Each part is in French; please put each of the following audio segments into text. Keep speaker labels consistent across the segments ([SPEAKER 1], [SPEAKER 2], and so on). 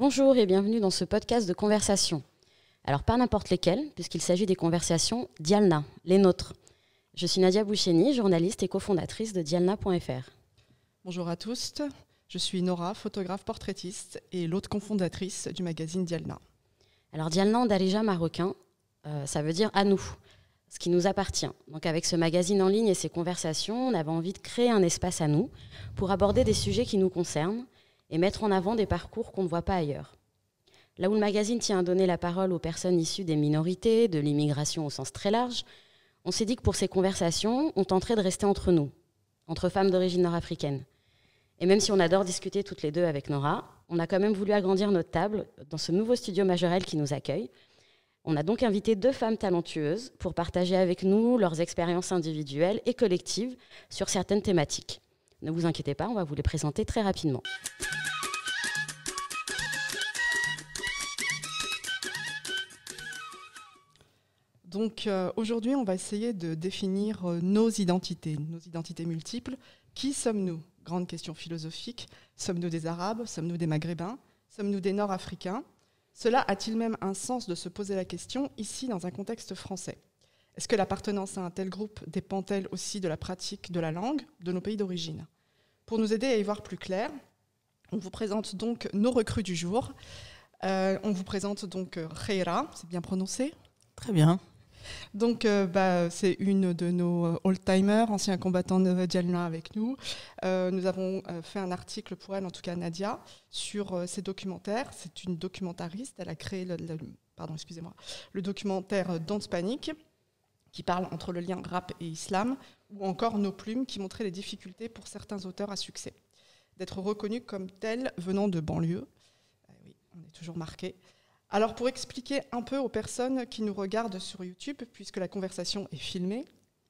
[SPEAKER 1] Bonjour et bienvenue dans ce podcast de conversation. Alors pas n'importe lesquelles, puisqu'il s'agit des conversations Dialna, les nôtres. Je suis Nadia Boucheni, journaliste et cofondatrice de dialna.fr.
[SPEAKER 2] Bonjour à tous. Je suis
[SPEAKER 1] Nora, photographe portraitiste et l'autre cofondatrice du magazine Dialna. Alors Dialna en darija marocain, euh, ça veut dire à nous, ce qui nous appartient. Donc avec ce magazine en ligne et ses conversations, on avait envie de créer un espace à nous pour aborder des sujets qui nous concernent et mettre en avant des parcours qu'on ne voit pas ailleurs. Là où le magazine tient à donner la parole aux personnes issues des minorités, de l'immigration au sens très large, on s'est dit que pour ces conversations, on tenterait de rester entre nous, entre femmes d'origine nord-africaine. Et même si on adore discuter toutes les deux avec Nora, on a quand même voulu agrandir notre table dans ce nouveau studio Majorel qui nous accueille. On a donc invité deux femmes talentueuses pour partager avec nous leurs expériences individuelles et collectives sur certaines thématiques. Ne vous inquiétez pas, on va vous les présenter très rapidement.
[SPEAKER 2] Donc euh, aujourd'hui, on va essayer de définir euh, nos identités, nos identités multiples. Qui sommes-nous grande question philosophique. Sommes-nous des Arabes Sommes-nous des Maghrébins Sommes-nous des Nord-Africains Cela a-t-il même un sens de se poser la question ici dans un contexte français Est-ce que l'appartenance à un tel groupe dépend-elle aussi de la pratique de la langue de nos pays d'origine Pour nous aider à y voir plus clair, on vous présente donc nos recrues du jour. Euh, on vous présente donc euh, Khaira, c'est bien prononcé Très bien. Donc, euh, bah, c'est une de nos euh, old-timers, ancien combattant de Djalna avec nous. Euh, nous avons fait un article pour elle, en tout cas Nadia, sur ses documentaires. C'est une documentariste. Elle a créé le, pardon, le documentaire Don't Panic, qui parle entre le lien rap et islam, ou encore Nos Plumes, qui montrait les difficultés pour certains auteurs à succès d'être reconnus comme tels venant de banlieue. Ah oui, on est toujours marqué alors pour expliquer un peu aux personnes qui nous regardent sur YouTube, puisque la conversation est filmée,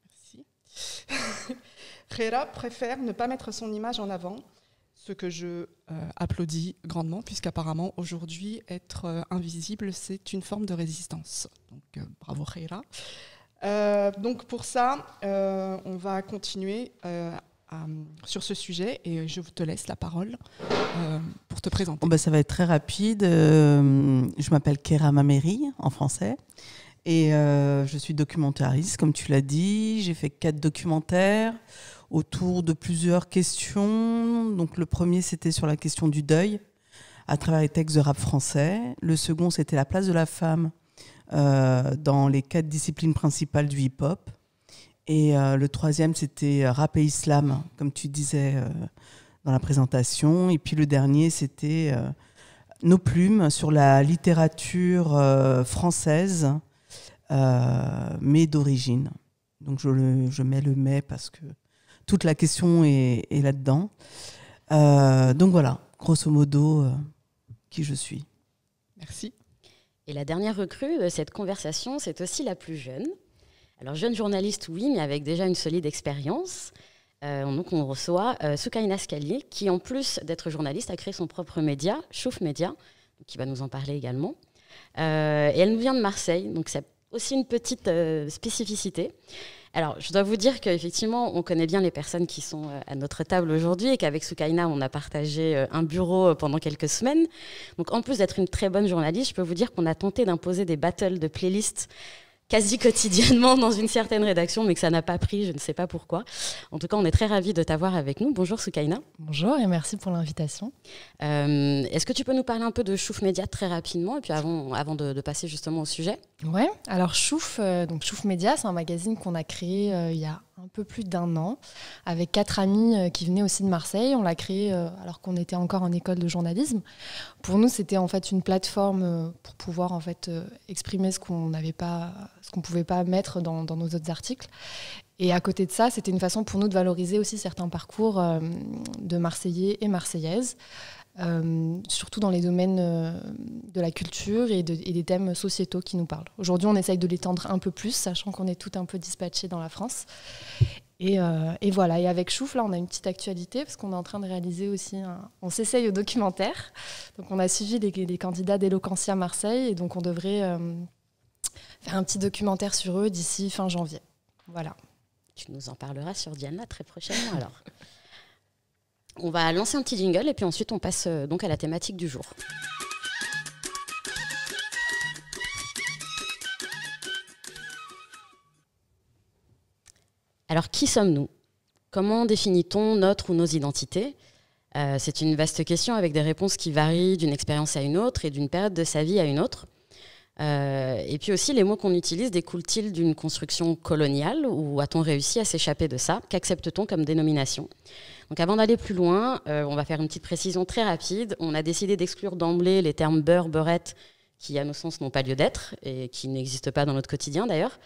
[SPEAKER 2] merci. Rera préfère ne pas mettre son image en avant, ce que je euh, applaudis grandement, puisqu'apparemment aujourd'hui être euh, invisible, c'est une forme de résistance. Donc euh, bravo Rera. donc pour ça, on va continuer euh, sur ce sujet et je te laisse la parole euh, pour
[SPEAKER 3] te présenter. Bah, ça va être très rapide. Euh, je m'appelle Kéra Mameri en français et je suis documentariste, comme tu l'as dit. J'ai fait quatre documentaires autour de plusieurs questions. Donc le premier, c'était sur la question du deuil à travers les textes de rap français. Le second, c'était la place de la femme dans les quatre disciplines principales du hip-hop. Et euh, le troisième, c'était euh, rap et islam, comme tu disais euh, dans la présentation. Et puis le dernier, c'était nos plumes sur la littérature française, mais d'origine. Donc je, mets le mais parce que toute la question est, là-dedans. donc voilà, grosso modo, qui je suis.
[SPEAKER 1] Merci. Et la dernière recrue de cette conversation, c'est aussi la plus jeune. Alors, jeune journaliste, oui, mais avec déjà une solide expérience. Euh, donc, on reçoit euh, Soukaina Scali, qui, en plus d'être journaliste, a créé son propre média, Chouf Média, qui va nous en parler également. Euh, et elle nous vient de Marseille, donc c'est aussi une petite euh, spécificité. Alors, je dois vous dire qu'effectivement, on connaît bien les personnes qui sont à notre table aujourd'hui et qu'avec Soukaina, on a partagé un bureau pendant quelques semaines. Donc, en plus d'être une très bonne journaliste, je peux vous dire qu'on a tenté d'imposer des battles de playlists quasi quotidiennement dans une certaine rédaction, mais que ça n'a pas pris, je ne sais pas pourquoi. En tout cas, on est très ravis de t'avoir avec nous. Bonjour Soukaina. Bonjour et merci pour l'invitation. Euh, est-ce que tu peux nous parler un peu de Chouf Média très rapidement, et puis avant, avant de, passer justement au sujet
[SPEAKER 4] Oui, alors Chouf, euh, donc Chouf Média, c'est un magazine qu'on a créé euh, il y a un peu plus d'un an avec quatre amis euh, qui venaient aussi de Marseille. On l'a créé euh, alors qu'on était encore en école de journalisme. Pour nous, c'était en fait une plateforme euh, pour pouvoir en fait exprimer ce qu'on n'avait pas, ce qu'on pouvait pas mettre dans, nos autres articles. Et à côté de ça, c'était une façon pour nous de valoriser aussi certains parcours de Marseillais et Marseillaises. Euh, surtout dans les domaines euh, de la culture et, des thèmes sociétaux qui nous parlent. Aujourd'hui, on essaye de l'étendre un peu plus, sachant qu'on est tout un peu dispatché dans la France. Euh, et, voilà, et avec Chouf, là, on a une petite actualité, parce qu'on est en train de réaliser aussi, un... on s'essaye au documentaire. Donc on a suivi les, les candidats d'Eloquentia Marseille, et donc on devrait
[SPEAKER 1] faire un petit documentaire sur eux d'ici fin janvier. Voilà. Tu nous en parleras sur Diana très prochainement alors. On va lancer un petit jingle et puis ensuite on passe euh, donc à la thématique du jour. Alors qui sommes-nous Comment définit-on notre ou nos identités euh, C'est une vaste question avec des réponses qui varient d'une expérience à une autre et d'une période de sa vie à une autre. Euh, et puis aussi, les mots qu'on utilise découlent-ils d'une construction coloniale ou a-t-on réussi à s'échapper de ça Qu'accepte-t-on comme dénomination donc avant d'aller plus loin, euh, on va faire une petite précision très rapide. On a décidé d'exclure d'emblée les termes beurre, beurette » qui à nos sens n'ont pas lieu d'être et qui n'existent pas dans notre quotidien d'ailleurs.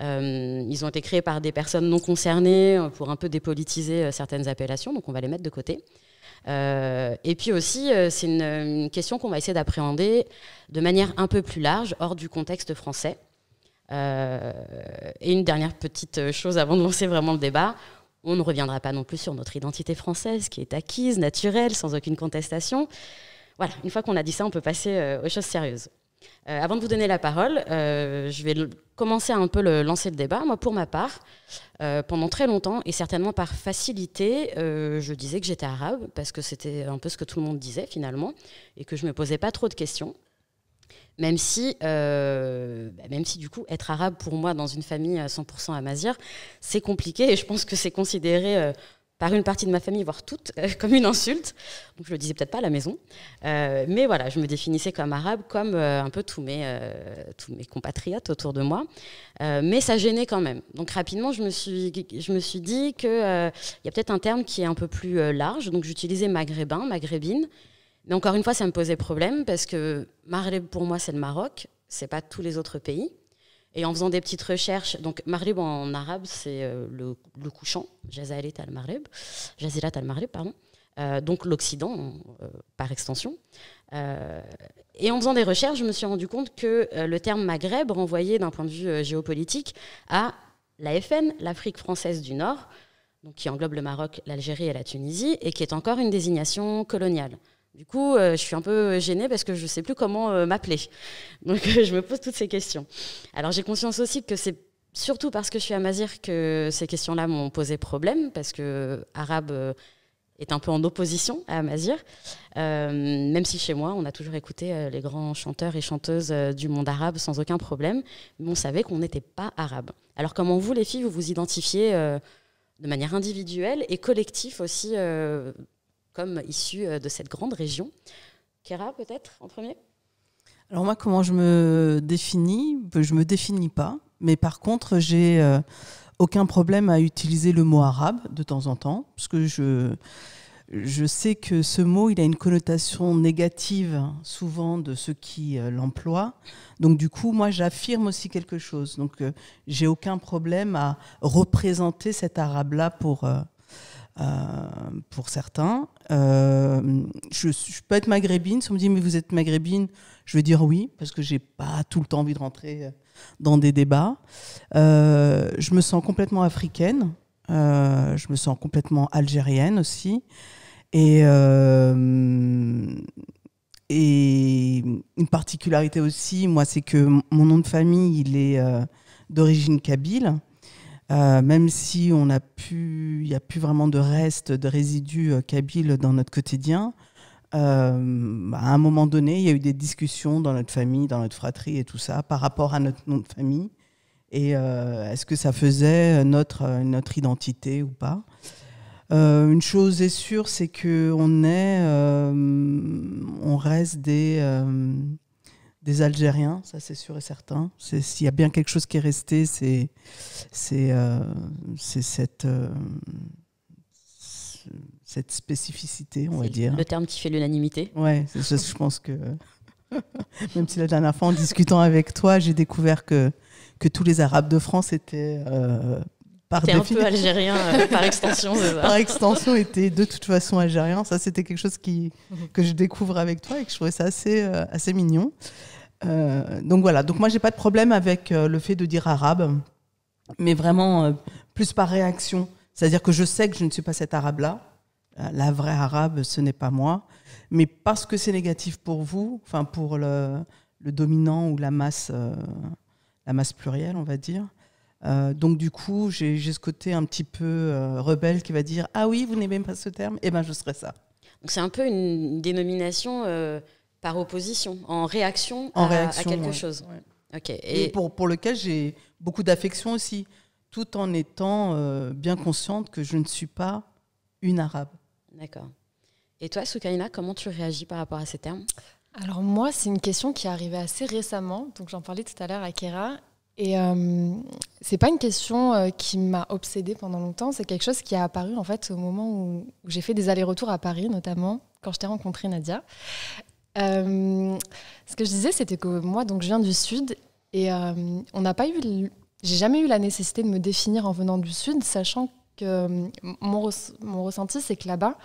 [SPEAKER 1] Euh, ils ont été créés par des personnes non concernées pour un peu dépolitiser certaines appellations, donc on va les mettre de côté. Euh, et puis aussi, euh, c'est une, question qu'on va essayer d'appréhender de manière un peu plus large, hors du contexte français. Euh, et une dernière petite chose avant de lancer vraiment le débat, on ne reviendra pas non plus sur notre identité française qui est acquise, naturelle, sans aucune contestation. Voilà, une fois qu'on a dit ça, on peut passer aux choses sérieuses. Euh, avant de vous donner la parole, euh, je vais commencer à un peu le, lancer le débat. Moi, pour ma part, euh, pendant très longtemps, et certainement par facilité, je disais que j'étais arabe, parce que c'était un peu ce que tout le monde disait finalement, et que je ne me posais pas trop de questions. Même si, bah, même si du coup, être arabe pour moi dans une famille à 100% amazir, c'est compliqué, et je pense que c'est considéré par une partie de ma famille, voire toute, euh, comme une insulte. Donc je le disais peut-être pas à la maison, euh, mais voilà, je me définissais comme arabe, comme euh, un peu tous mes, tous mes compatriotes autour de moi, mais ça gênait quand même. Donc rapidement, je me suis, je me suis dit qu'il il y a peut-être un terme qui est un peu plus large, donc j'utilisais maghrébin, maghrébine, mais encore une fois, ça me posait problème parce que Maghreb pour moi c'est le Maroc, ce n'est pas tous les autres pays. Et en faisant des petites recherches, donc Maghreb en arabe, c'est euh, le, couchant, al-Maghreb, Jazirat al pardon, euh, donc l'Occident euh, par extension. et en faisant des recherches, je me suis rendu compte que le terme Maghreb renvoyait d'un point de vue géopolitique à la FN, l'Afrique française du Nord, donc qui englobe le Maroc, l'Algérie et la Tunisie, et qui est encore une désignation coloniale. Du coup, euh, je suis un peu gênée parce que je ne sais plus comment euh, m'appeler. Donc, euh, je me pose toutes ces questions. Alors, j'ai conscience aussi que c'est surtout parce que je suis amazir que ces questions-là m'ont posé problème, parce que arabe est un peu en opposition à amazir. même si chez moi, on a toujours écouté les grands chanteurs et chanteuses du monde arabe sans aucun problème, mais on savait qu'on n'était pas arabe. Alors, comment vous, les filles, vous vous identifiez de manière individuelle et collective aussi comme issus euh, de cette grande région. Kéra, peut-être, en premier
[SPEAKER 3] Alors moi, comment je me définis ben, Je me définis pas, mais par contre, j'ai euh, aucun problème à utiliser le mot arabe de temps en temps, parce que je, je sais que ce mot, il a une connotation négative souvent de ceux qui euh, l'emploient. Donc du coup, moi, j'affirme aussi quelque chose. Donc j'ai aucun problème à représenter cet arabe-là pour, euh, pour certains. Euh, je, peux être maghrébine. Si on me dit, mais vous êtes maghrébine, je vais dire oui, parce que j'ai pas tout le temps envie de rentrer euh, dans des débats. je me sens complètement africaine. je me sens complètement algérienne aussi. Et, et une particularité aussi, moi, c'est que mon nom de famille, il est d'origine kabyle. Euh, même si on a pu, il n'y a plus vraiment de reste, de résidus euh, kabyles dans notre quotidien, euh, à un moment donné, il y a eu des discussions dans notre famille, dans notre fratrie et tout ça, par rapport à notre nom de famille. Et est-ce que ça faisait notre, notre identité ou pas Une chose est sûre, c'est qu'on est, on reste des des Algériens, ça c'est sûr et certain. S'il y a bien quelque chose qui est resté, c'est euh, euh, cette, spécificité, on va dire. Le
[SPEAKER 1] terme qui fait l'unanimité. Oui, je pense que,
[SPEAKER 3] même si la dernière fois en discutant avec toi, j'ai découvert que, tous les Arabes de France étaient... Euh, par un peu algérien
[SPEAKER 1] euh, par extension. par extension, était
[SPEAKER 3] de toute façon algérien. Ça, c'était quelque chose qui, que je découvre avec toi et que je trouvais ça assez, euh, assez mignon. Euh, donc voilà. Donc moi, j'ai pas de problème avec le fait de dire arabe, mais vraiment plus par réaction. C'est-à-dire que je sais que je ne suis pas cet arabe-là. La vraie arabe, ce n'est pas moi. Mais parce que c'est négatif pour vous, enfin pour le, le, dominant ou la masse, la masse plurielle, on va dire, euh, donc du coup, j'ai ce côté un petit peu euh, rebelle qui va dire ah oui, vous n'aimez pas ce terme, eh ben je serai ça.
[SPEAKER 1] Donc c'est un peu une dénomination euh, par opposition, en réaction, à, quelque chose. Et, pour,
[SPEAKER 3] pour lequel j'ai beaucoup d'affection aussi, tout en étant bien consciente que je ne suis pas une arabe.
[SPEAKER 4] D'accord.
[SPEAKER 1] Et toi, Soukaina, comment
[SPEAKER 4] tu réagis par rapport à ces termes alors moi, c'est une question qui est arrivée assez récemment, donc j'en parlais tout à l'heure à Kera, et ce euh, c'est pas une question euh, qui m'a obsédée pendant longtemps, c'est quelque chose qui a apparu en fait au moment où, j'ai fait des allers-retours à Paris, notamment quand je t'ai rencontré Nadia. Euh, ce que je disais, c'était que moi, donc, je viens du Sud et on n'a pas eu, j'ai jamais eu la nécessité de me définir en venant du Sud, sachant que mon, mon ressenti, c'est que là-bas,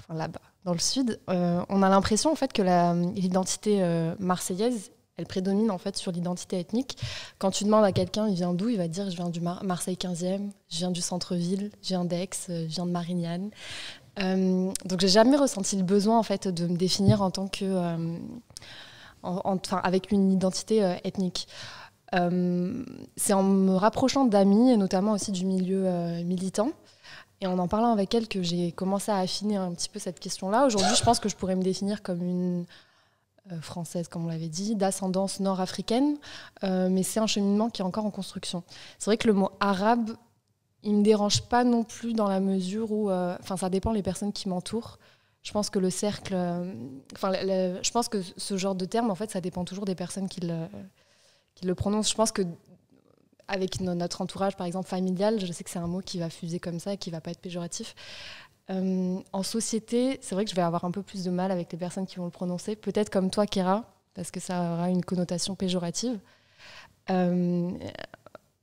[SPEAKER 4] enfin là-bas, dans le Sud, on a l'impression en fait que l'identité marseillaise elle prédomine en fait sur l'identité ethnique. Quand tu demandes à quelqu'un, il vient d'où, il va dire je viens du Marseille 15e, je viens du centre-ville, je viens d'Aix, euh, je viens de Marignane. Donc, euh, donc j'ai jamais ressenti le besoin en fait de me définir en tant que, euh, avec une identité ethnique. c'est en me rapprochant d'amis et notamment aussi du milieu militant et en en parlant avec elle que j'ai commencé à affiner un petit peu cette question-là. Aujourd'hui, je pense que je pourrais me définir comme une euh, française, comme on l'avait dit, d'ascendance nord-africaine, euh, mais c'est un cheminement qui est encore en construction. C'est vrai que le mot arabe, il ne me dérange pas non plus dans la mesure où, euh, enfin, ça dépend des personnes qui m'entourent. Je pense que le cercle, enfin, je pense que ce genre de terme, en fait, ça dépend toujours des personnes qui le, prononcent. Je pense que avec notre entourage, par exemple familial, je sais que c'est un mot qui va fuser comme ça et qui va pas être péjoratif. Euh, en société, c'est vrai que je vais avoir un peu plus de mal avec les personnes qui vont le prononcer, peut-être comme toi, Kéra, parce que ça aura une connotation péjorative. Euh,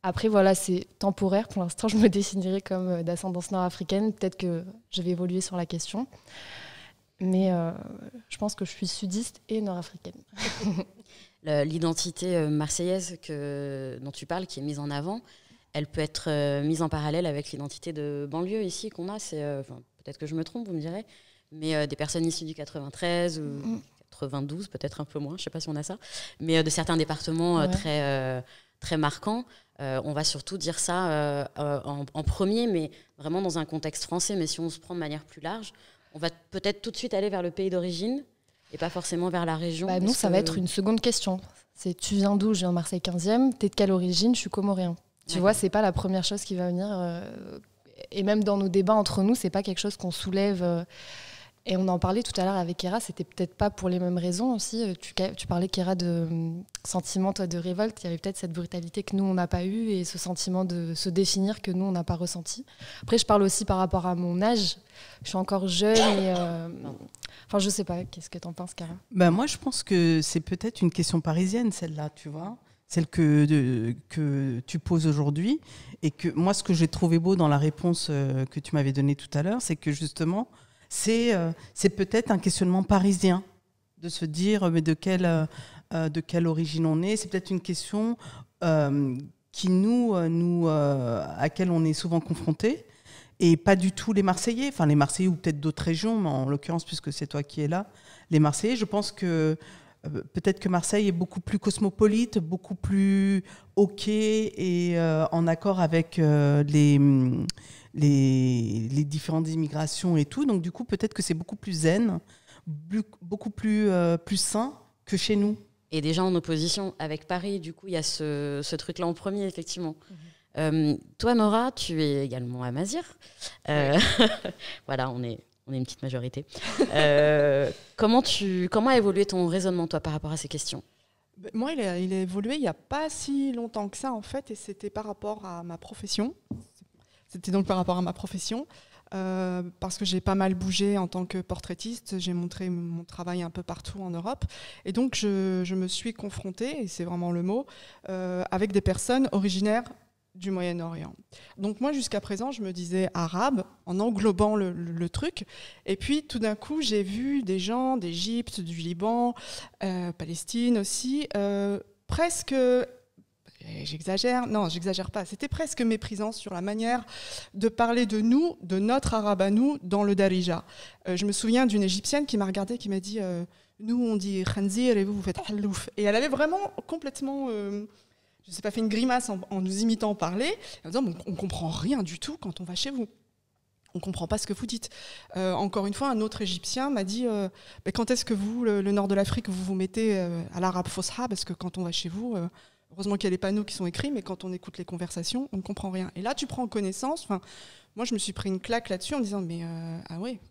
[SPEAKER 4] après, voilà, c'est temporaire. Pour l'instant, je me dessinerai comme euh, d'ascendance nord-africaine. Peut-être que je vais évoluer sur la question. Mais
[SPEAKER 1] je pense que je suis sudiste et nord-africaine. L'identité marseillaise que, dont tu parles, qui est mise en avant, elle peut être mise en parallèle avec l'identité de banlieue ici qu'on a. C'est, peut-être que je me trompe, vous me direz, mais euh, des personnes issues du 93 ou 92, mm. peut-être un peu moins, je ne sais pas si on a ça, mais euh, de certains départements euh, très, très marquants. on va surtout dire ça en, premier, mais vraiment dans un contexte français. Mais si on se prend de manière plus large, on va peut-être tout de suite aller vers le pays d'origine et pas forcément vers la région. Bah, nous, ça va être une
[SPEAKER 4] seconde question. C'est tu viens d'où Je viens Marseille 15e. es de quelle origine Je suis comorien. Tu vois, vois, c'est pas la première chose qui va venir et même dans nos débats entre nous, c'est pas quelque chose qu'on soulève. Euh, et on en parlait tout à l'heure avec Kera, c'était peut-être pas pour les mêmes raisons aussi. Euh, tu, tu parlais, Kera, de euh, sentiment toi, de révolte. Il y avait peut-être cette brutalité que nous, on n'a pas eue et ce sentiment de se définir que nous, on n'a pas ressenti. Après, je parle aussi par rapport à mon âge. Je suis encore jeune et. Enfin, je sais pas. Qu'est-ce que tu en penses, Kera
[SPEAKER 3] ben, Moi, je pense que c'est peut-être une question parisienne, celle-là, tu vois celle que, que tu poses aujourd'hui. Et que moi, ce que j'ai trouvé beau dans la réponse euh, que tu m'avais donnée tout à l'heure, c'est que justement, c'est euh, peut-être un questionnement parisien de se dire euh, mais de quelle, de quelle origine on est. C'est peut-être une question qui nous, nous à laquelle on est souvent confronté et pas du tout les Marseillais, enfin les Marseillais ou peut-être d'autres régions, mais en l'occurrence puisque c'est toi qui es là, les Marseillais. Je pense que euh, peut-être que Marseille est beaucoup plus cosmopolite, beaucoup plus ok et euh, en accord avec euh, mm, les, les, différentes immigrations et tout. Donc du coup, peut-être que c'est beaucoup plus zen,
[SPEAKER 1] beaucoup plus, plus sain que chez nous. Et déjà en opposition avec Paris, du coup, il y a ce, truc-là en premier, effectivement. Mhm. toi, Nora, tu es également à Mazir. voilà, on est on est une petite majorité. Euh, comment, tu, comment a évolué ton raisonnement, toi, par rapport à ces questions ben, Moi, il a,
[SPEAKER 2] évolué il n'y a pas si longtemps que ça, en fait, et c'était par rapport à ma profession.
[SPEAKER 1] C'était donc par rapport
[SPEAKER 2] à ma profession, euh, parce que j'ai pas mal bougé en tant que portraitiste. J'ai montré mon travail un peu partout en Europe. Et donc, je, me suis confrontée, et c'est vraiment le mot, euh, avec des personnes originaires du Moyen-Orient. Donc moi, jusqu'à présent, je me disais arabe en englobant le, truc. Et puis, tout d'un coup, j'ai vu des gens d'Égypte, du Liban, euh, Palestine aussi, euh, presque... J'exagère, non, j'exagère pas. C'était presque méprisant sur la manière de parler de nous, de notre arabe à nous, dans le Darija. Euh, je me souviens d'une Égyptienne qui m'a regardée, qui m'a dit Nous, on dit khanzir et vous, vous faites halouf. » Et elle avait vraiment complètement je ne sais pas, fait une grimace en, nous imitant parler, en disant on, ne comprend rien du tout quand on va chez vous on ne comprend pas ce que vous dites. Euh, encore une fois, un autre Égyptien m'a dit euh, quand est-ce que vous, le, nord de l'Afrique, vous vous mettez euh, à l'arabe fosha Parce que quand on va chez vous, heureusement qu'il y a les panneaux qui sont écrits, mais quand on écoute les conversations, on ne comprend rien. Et là, tu prends connaissance. moi, je me suis pris une claque là-dessus en disant mais ah ouais,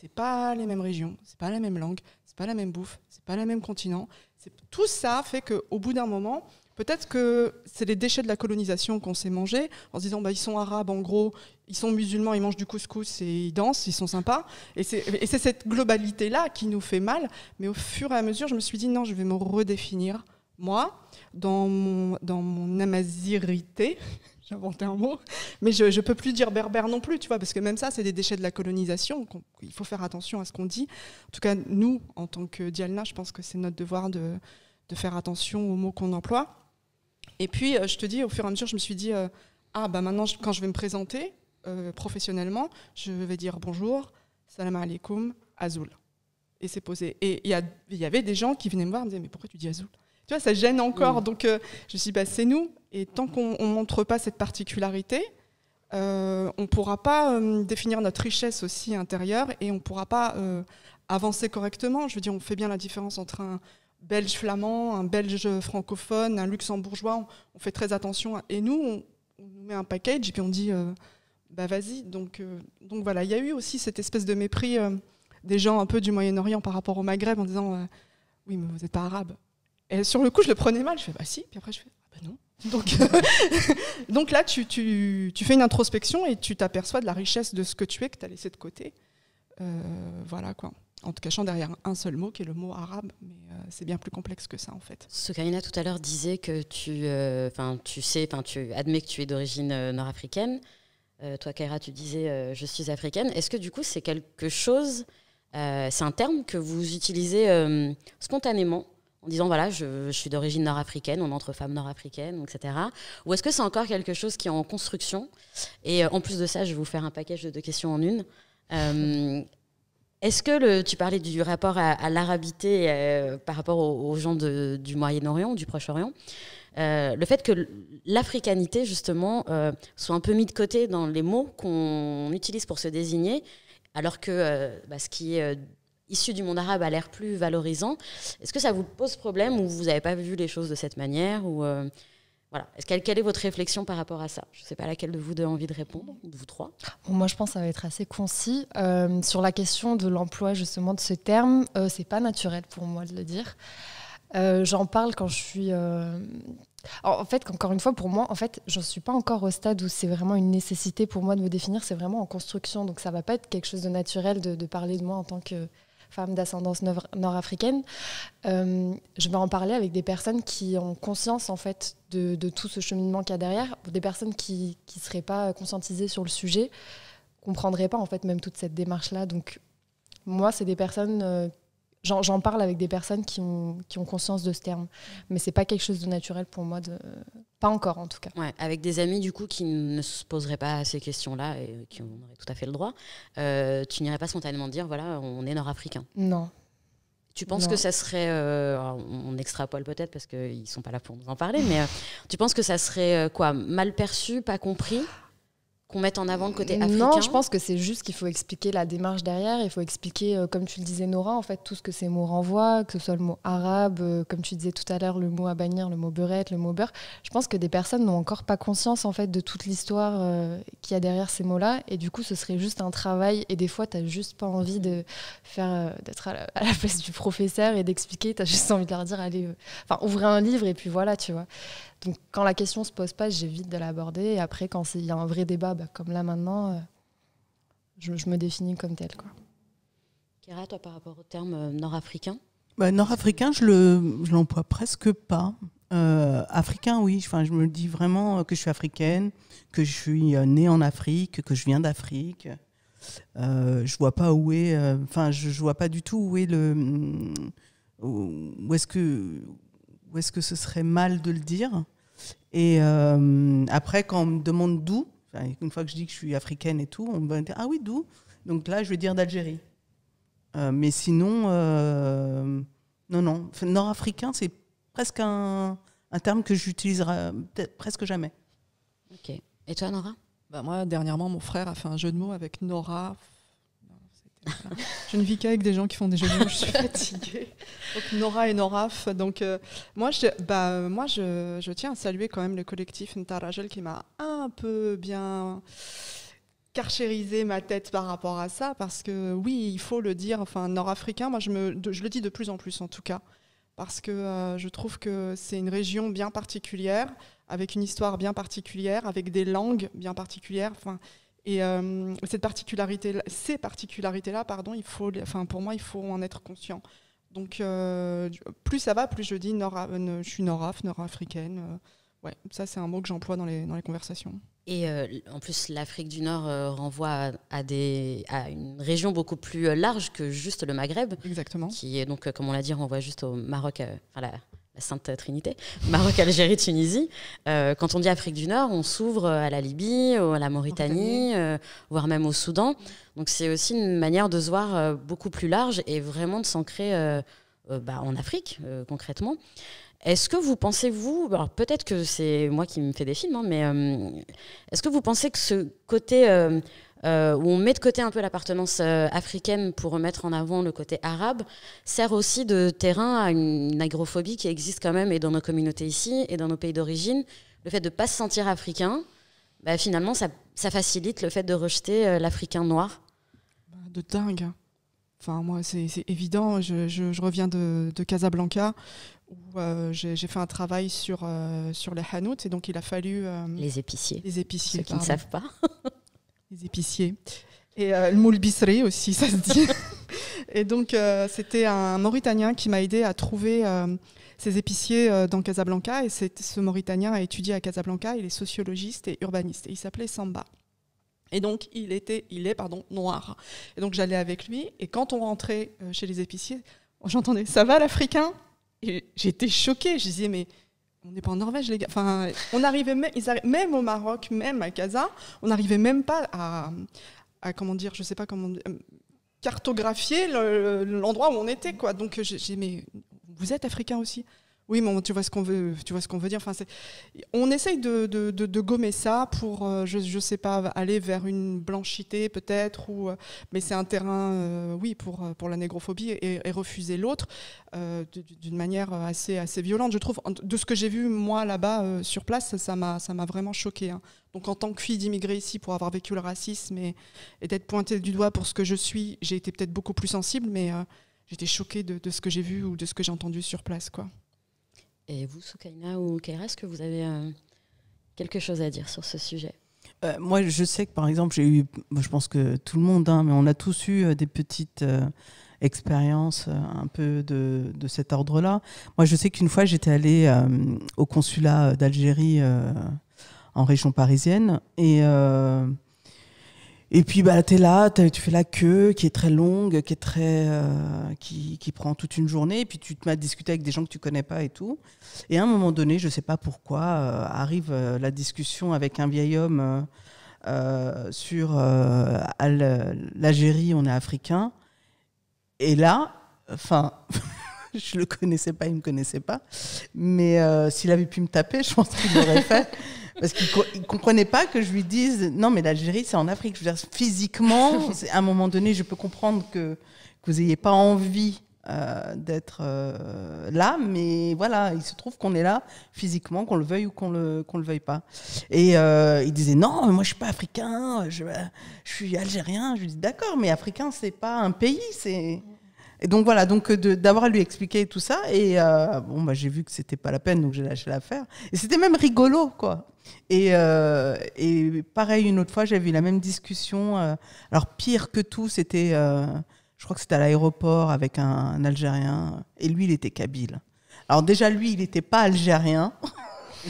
[SPEAKER 2] c'est pas les mêmes régions, c'est pas la même langue, c'est pas la même bouffe, c'est pas le même continent. Tout ça fait qu'au bout d'un moment, Peut-être que c'est les déchets de la colonisation qu'on s'est mangés en se disant bah, ils sont arabes en gros, ils sont musulmans, ils mangent du couscous et ils dansent, ils sont sympas. Et c'est cette globalité-là qui nous fait mal. Mais au fur et à mesure, je me suis dit non, je vais me redéfinir, moi, dans mon, dans mon amazirité. J'ai inventé un mot, mais je ne peux plus dire berbère non plus, tu vois, parce que même ça, c'est des déchets de la colonisation. Il faut faire attention à ce qu'on dit. En tout cas, nous, en tant que Dialna, je pense que c'est notre devoir de faire attention aux mots qu'on emploie. Et puis, euh, je te dis, au fur et à mesure, je me suis dit, euh, ah, bah maintenant, quand je vais me présenter euh, professionnellement, je vais dire bonjour, salam alaikum, Azoul. Et c'est posé. Et il y, avait des gens qui venaient me voir et me disaient, mais pourquoi tu dis Azoul Tu vois, ça gêne encore. Mm. Donc, je me suis dit, bah, c'est nous. Et tant qu'on ne montre pas cette particularité, on ne pourra pas définir notre richesse aussi intérieure et on ne pourra pas avancer correctement. Je veux dire, on fait bien la différence entre un belge flamand, un belge francophone, un luxembourgeois. On, fait très attention. et nous, on, nous met un package et puis on dit euh, bah vas-y. Donc, euh, donc voilà, il y a eu aussi cette espèce de mépris euh, des gens un peu du Moyen-Orient par rapport au Maghreb en disant oui, mais vous n'êtes pas arabe. Et sur le coup, je le prenais mal. Je fais bah si. Puis après, je fais ah bah non. Donc, donc là, tu, tu, tu, fais une introspection et tu t'aperçois de la richesse de ce que tu es, que tu as laissé de côté. voilà quoi en te cachant derrière un seul mot qui est le mot arabe, mais euh, c'est bien plus complexe que ça en fait.
[SPEAKER 1] Soukaina, tout à l'heure disait que tu, euh, enfin tu sais, tu admets que tu es d'origine euh, nord-africaine. toi, Kaira, tu disais je suis africaine. Est-ce que du coup c'est quelque chose, c'est un terme que vous utilisez spontanément en disant voilà je, suis d'origine nord-africaine, on entre femmes nord-africaines, etc. Ou est-ce que c'est encore quelque chose qui est en construction Et en plus de ça, je vais vous faire un paquet de questions en une. Est-ce que le, tu parlais du rapport à, l'arabité euh, par rapport aux, gens du Moyen-Orient, du Proche-Orient euh, le fait que l'africanité, justement, euh, soit un peu mis de côté dans les mots qu'on utilise pour se désigner, alors que bah, ce qui est issu du monde arabe a l'air plus valorisant. Est-ce que ça vous pose problème ou vous n'avez pas vu les choses de cette manière voilà. ce quelle, est votre réflexion par rapport à ça Je ne sais pas laquelle de vous deux a envie de répondre, vous trois.
[SPEAKER 4] moi, je pense que ça va être assez concis. Euh, sur la question de l'emploi, justement, de ce terme, ce euh, c'est pas naturel pour moi de le dire. Euh, j'en parle quand je suis. en fait, encore une fois, pour moi, en fait, je suis pas encore au stade où c'est vraiment une nécessité pour moi de me définir. C'est vraiment en construction, donc ça va pas être quelque chose de naturel de parler de moi en tant que femme d'ascendance nord-africaine, euh, je vais en parler avec des personnes qui ont conscience en fait de, tout ce cheminement qu'il y a derrière, des personnes qui ne seraient pas conscientisées sur le sujet, comprendraient pas en fait même toute cette démarche là. Donc moi, c'est des personnes euh, J'en parle avec des personnes qui ont, conscience de ce terme, mais c'est pas quelque chose de naturel pour moi, de... pas encore en tout
[SPEAKER 1] cas. Ouais, avec des amis du coup qui ne se poseraient pas ces questions-là et qui en auraient tout à fait le droit, euh, tu n'irais pas spontanément dire voilà, on est nord-africain Non. Tu penses que ça serait, euh, on extrapole peut-être parce qu'ils sont pas là pour nous en parler, mais euh, tu penses que ça serait quoi, mal perçu, pas compris qu'on mette en avant le côté africain Non, je pense
[SPEAKER 4] que c'est juste qu'il faut expliquer la démarche derrière. Il faut expliquer, euh, comme tu le disais, Nora, en fait, tout ce que ces mots renvoient, que ce soit le mot arabe, euh, comme tu disais tout à l'heure, le mot à bannir, le mot beurette, le mot beurre. Je pense que des personnes n'ont encore pas conscience, en fait, de toute l'histoire qui euh, qu'il y a derrière ces mots-là. Et du coup, ce serait juste un travail. Et des fois, tu n'as juste pas envie de faire, d'être à, la place du professeur et d'expliquer. Tu as juste envie de leur dire, allez, enfin, ouvrez un livre et puis voilà, tu vois quand la question se pose pas, j'évite de l'aborder. Et après, quand il y a un vrai débat, bah, comme là maintenant, euh, je, me définis
[SPEAKER 1] comme telle. Quoi. toi, par rapport au terme euh, nord-africain
[SPEAKER 3] bah, Nord-africain, je ne l'emploie presque pas. Euh, africain, oui. Enfin, je me dis vraiment que je suis africaine, que je suis née en Afrique, que je viens d'Afrique. je vois pas où est. Enfin, je, je, vois pas du tout où est le. Où est-ce que où est-ce que ce serait mal de le dire et euh, après, quand on me demande d'où, une fois que je dis que je suis africaine et tout, on me dit Ah oui, d'où Donc là, je vais dire d'Algérie. Euh, mais sinon, euh, non, non. Nord-africain, c'est presque un, un, terme que j'utiliserai
[SPEAKER 2] presque jamais. Ok. Et toi, Nora bah, Moi, dernièrement, mon frère a fait un jeu de mots avec Nora, je ne vis qu'avec des gens qui font des jeux vidéo, je suis fatiguée. Donc Nora et Noraf. Donc, euh, moi, je, bah, euh, moi je, tiens à saluer quand même le collectif Ntarajel qui m'a un peu bien carchérisé ma tête par rapport à ça, parce que oui, il faut le dire, enfin, nord-africain, moi je, le dis de plus en plus en tout cas, parce que euh, je trouve que c'est une région bien particulière, avec une histoire bien particulière, avec des langues bien particulières. Enfin, et euh, cette particularité, ces particularités-là, pardon, il faut, enfin, pour moi, il faut en être conscient. Donc, euh, plus ça va, plus je dis je suis nord-af, africaine euh, ouais, ça, c'est un mot que j'emploie dans les, dans les conversations.
[SPEAKER 1] Et en plus, l'Afrique du Nord renvoie à, des, à une région beaucoup plus large que juste le Maghreb. Exactement. Qui est donc, comme on l'a dit, renvoie juste au Maroc, la Sainte Trinité, Maroc, Algérie, Tunisie. Euh, quand on dit Afrique du Nord, on s'ouvre euh, à la Libye, à la Mauritanie, euh, voire même au Soudan. Donc c'est aussi une manière de se voir beaucoup plus large et vraiment de s'ancrer bah, en Afrique, concrètement. Est-ce que vous pensez, vous, peut-être que c'est moi qui me fais des films, hein, mais est-ce que vous pensez que ce côté euh, où on met de côté un peu l'appartenance euh, africaine pour remettre en avant le côté arabe, sert aussi de terrain à une, agrophobie qui existe quand même et dans nos communautés ici et dans nos pays d'origine. Le fait de ne pas se sentir africain, bah, finalement, ça, ça, facilite le fait de rejeter euh, l'Africain noir.
[SPEAKER 2] Bah, de dingue. Enfin, moi, c'est évident. Je, je, reviens de, de Casablanca où j'ai fait un travail sur, sur les hanouts et donc il a fallu. les épiciers. Les épiciers. Ceux qui ne savent pas. les épiciers. Et euh, le moule aussi, ça se dit. et donc, euh, c'était un Mauritanien qui m'a aidé à trouver euh, ces épiciers dans Casablanca. Et ce Mauritanien a étudié à Casablanca. Il est sociologiste et urbaniste. Et il s'appelait Samba. Et donc, il, était, il est pardon, noir. Et donc, j'allais avec lui. Et quand on rentrait chez les épiciers, j'entendais Ça va l'Africain Et j'étais choquée. Je disais Mais on n'est pas en Norvège, les gars. on arrivait même, ils même au Maroc, même à Casa, on n'arrivait même pas à, comment dire, je sais pas comment euh, cartographier l'endroit où on était, quoi. Donc j'ai mais vous êtes africain aussi oui, tu vois ce qu'on veut, tu vois ce qu'on veut dire. Enfin, on essaye de, gommer ça pour, euh, je, sais pas, aller vers une blanchité peut-être, ou euh, mais c'est un terrain, euh, oui, pour la négrophobie et, refuser l'autre d'une manière assez assez violente, je trouve. De ce que j'ai vu moi là-bas sur place, ça m'a vraiment choqué. Hein. Donc en tant que fille d'immigrée ici, pour avoir vécu le racisme et, et d'être pointée du doigt pour ce que je suis, j'ai été peut-être beaucoup plus sensible, mais j'étais choquée de, de ce que j'ai
[SPEAKER 1] vu ou de ce que j'ai entendu sur place, quoi. Et vous, Soukaina ou Kaira, que vous avez euh, quelque chose à dire sur ce sujet
[SPEAKER 3] euh, Moi, je sais que par exemple, j'ai eu, je pense que tout le monde, hein, mais on a tous eu euh, des petites expériences un peu de, de cet ordre-là. Moi, je sais qu'une fois, j'étais allée au consulat d'Algérie en région parisienne et. Et puis bah es là, tu fais la queue qui est très longue, qui est très euh, qui, qui, prend toute une journée. Et puis tu te mets à discuter avec des gens que tu connais pas et tout. Et à un moment donné, je sais pas pourquoi, euh, arrive euh, la discussion avec un vieil homme sur l'Algérie, on est africain. Et là, enfin. je le connaissais pas, il me connaissait pas. Mais s'il avait pu me taper, je pense qu'il l'aurait fait. Parce qu'il comprenait pas que je lui dise non, mais l'Algérie, c'est en Afrique. Je veux dire, physiquement, à un moment donné, je peux comprendre que, vous n'ayez pas envie euh, d'être euh, là, mais voilà, il se trouve qu'on est là physiquement, qu'on le veuille ou qu'on le, qu'on le veuille pas. Et euh, il disait non, moi je suis pas africain, je, je suis algérien. Je lui dis d'accord, mais africain c'est pas un pays, c'est et donc voilà, donc euh, d'avoir à lui expliquer tout ça. Et euh, bon, bah, j'ai vu que c'était pas la peine, donc j'ai lâché l'affaire. Et c'était même rigolo, quoi. Et, euh, et, pareil, une autre fois, j'ai eu la même discussion. Euh, alors, pire que tout, c'était, je crois que c'était à l'aéroport avec un, un, Algérien. Et lui, il était kabyle. Alors, déjà, lui, il n'était pas algérien.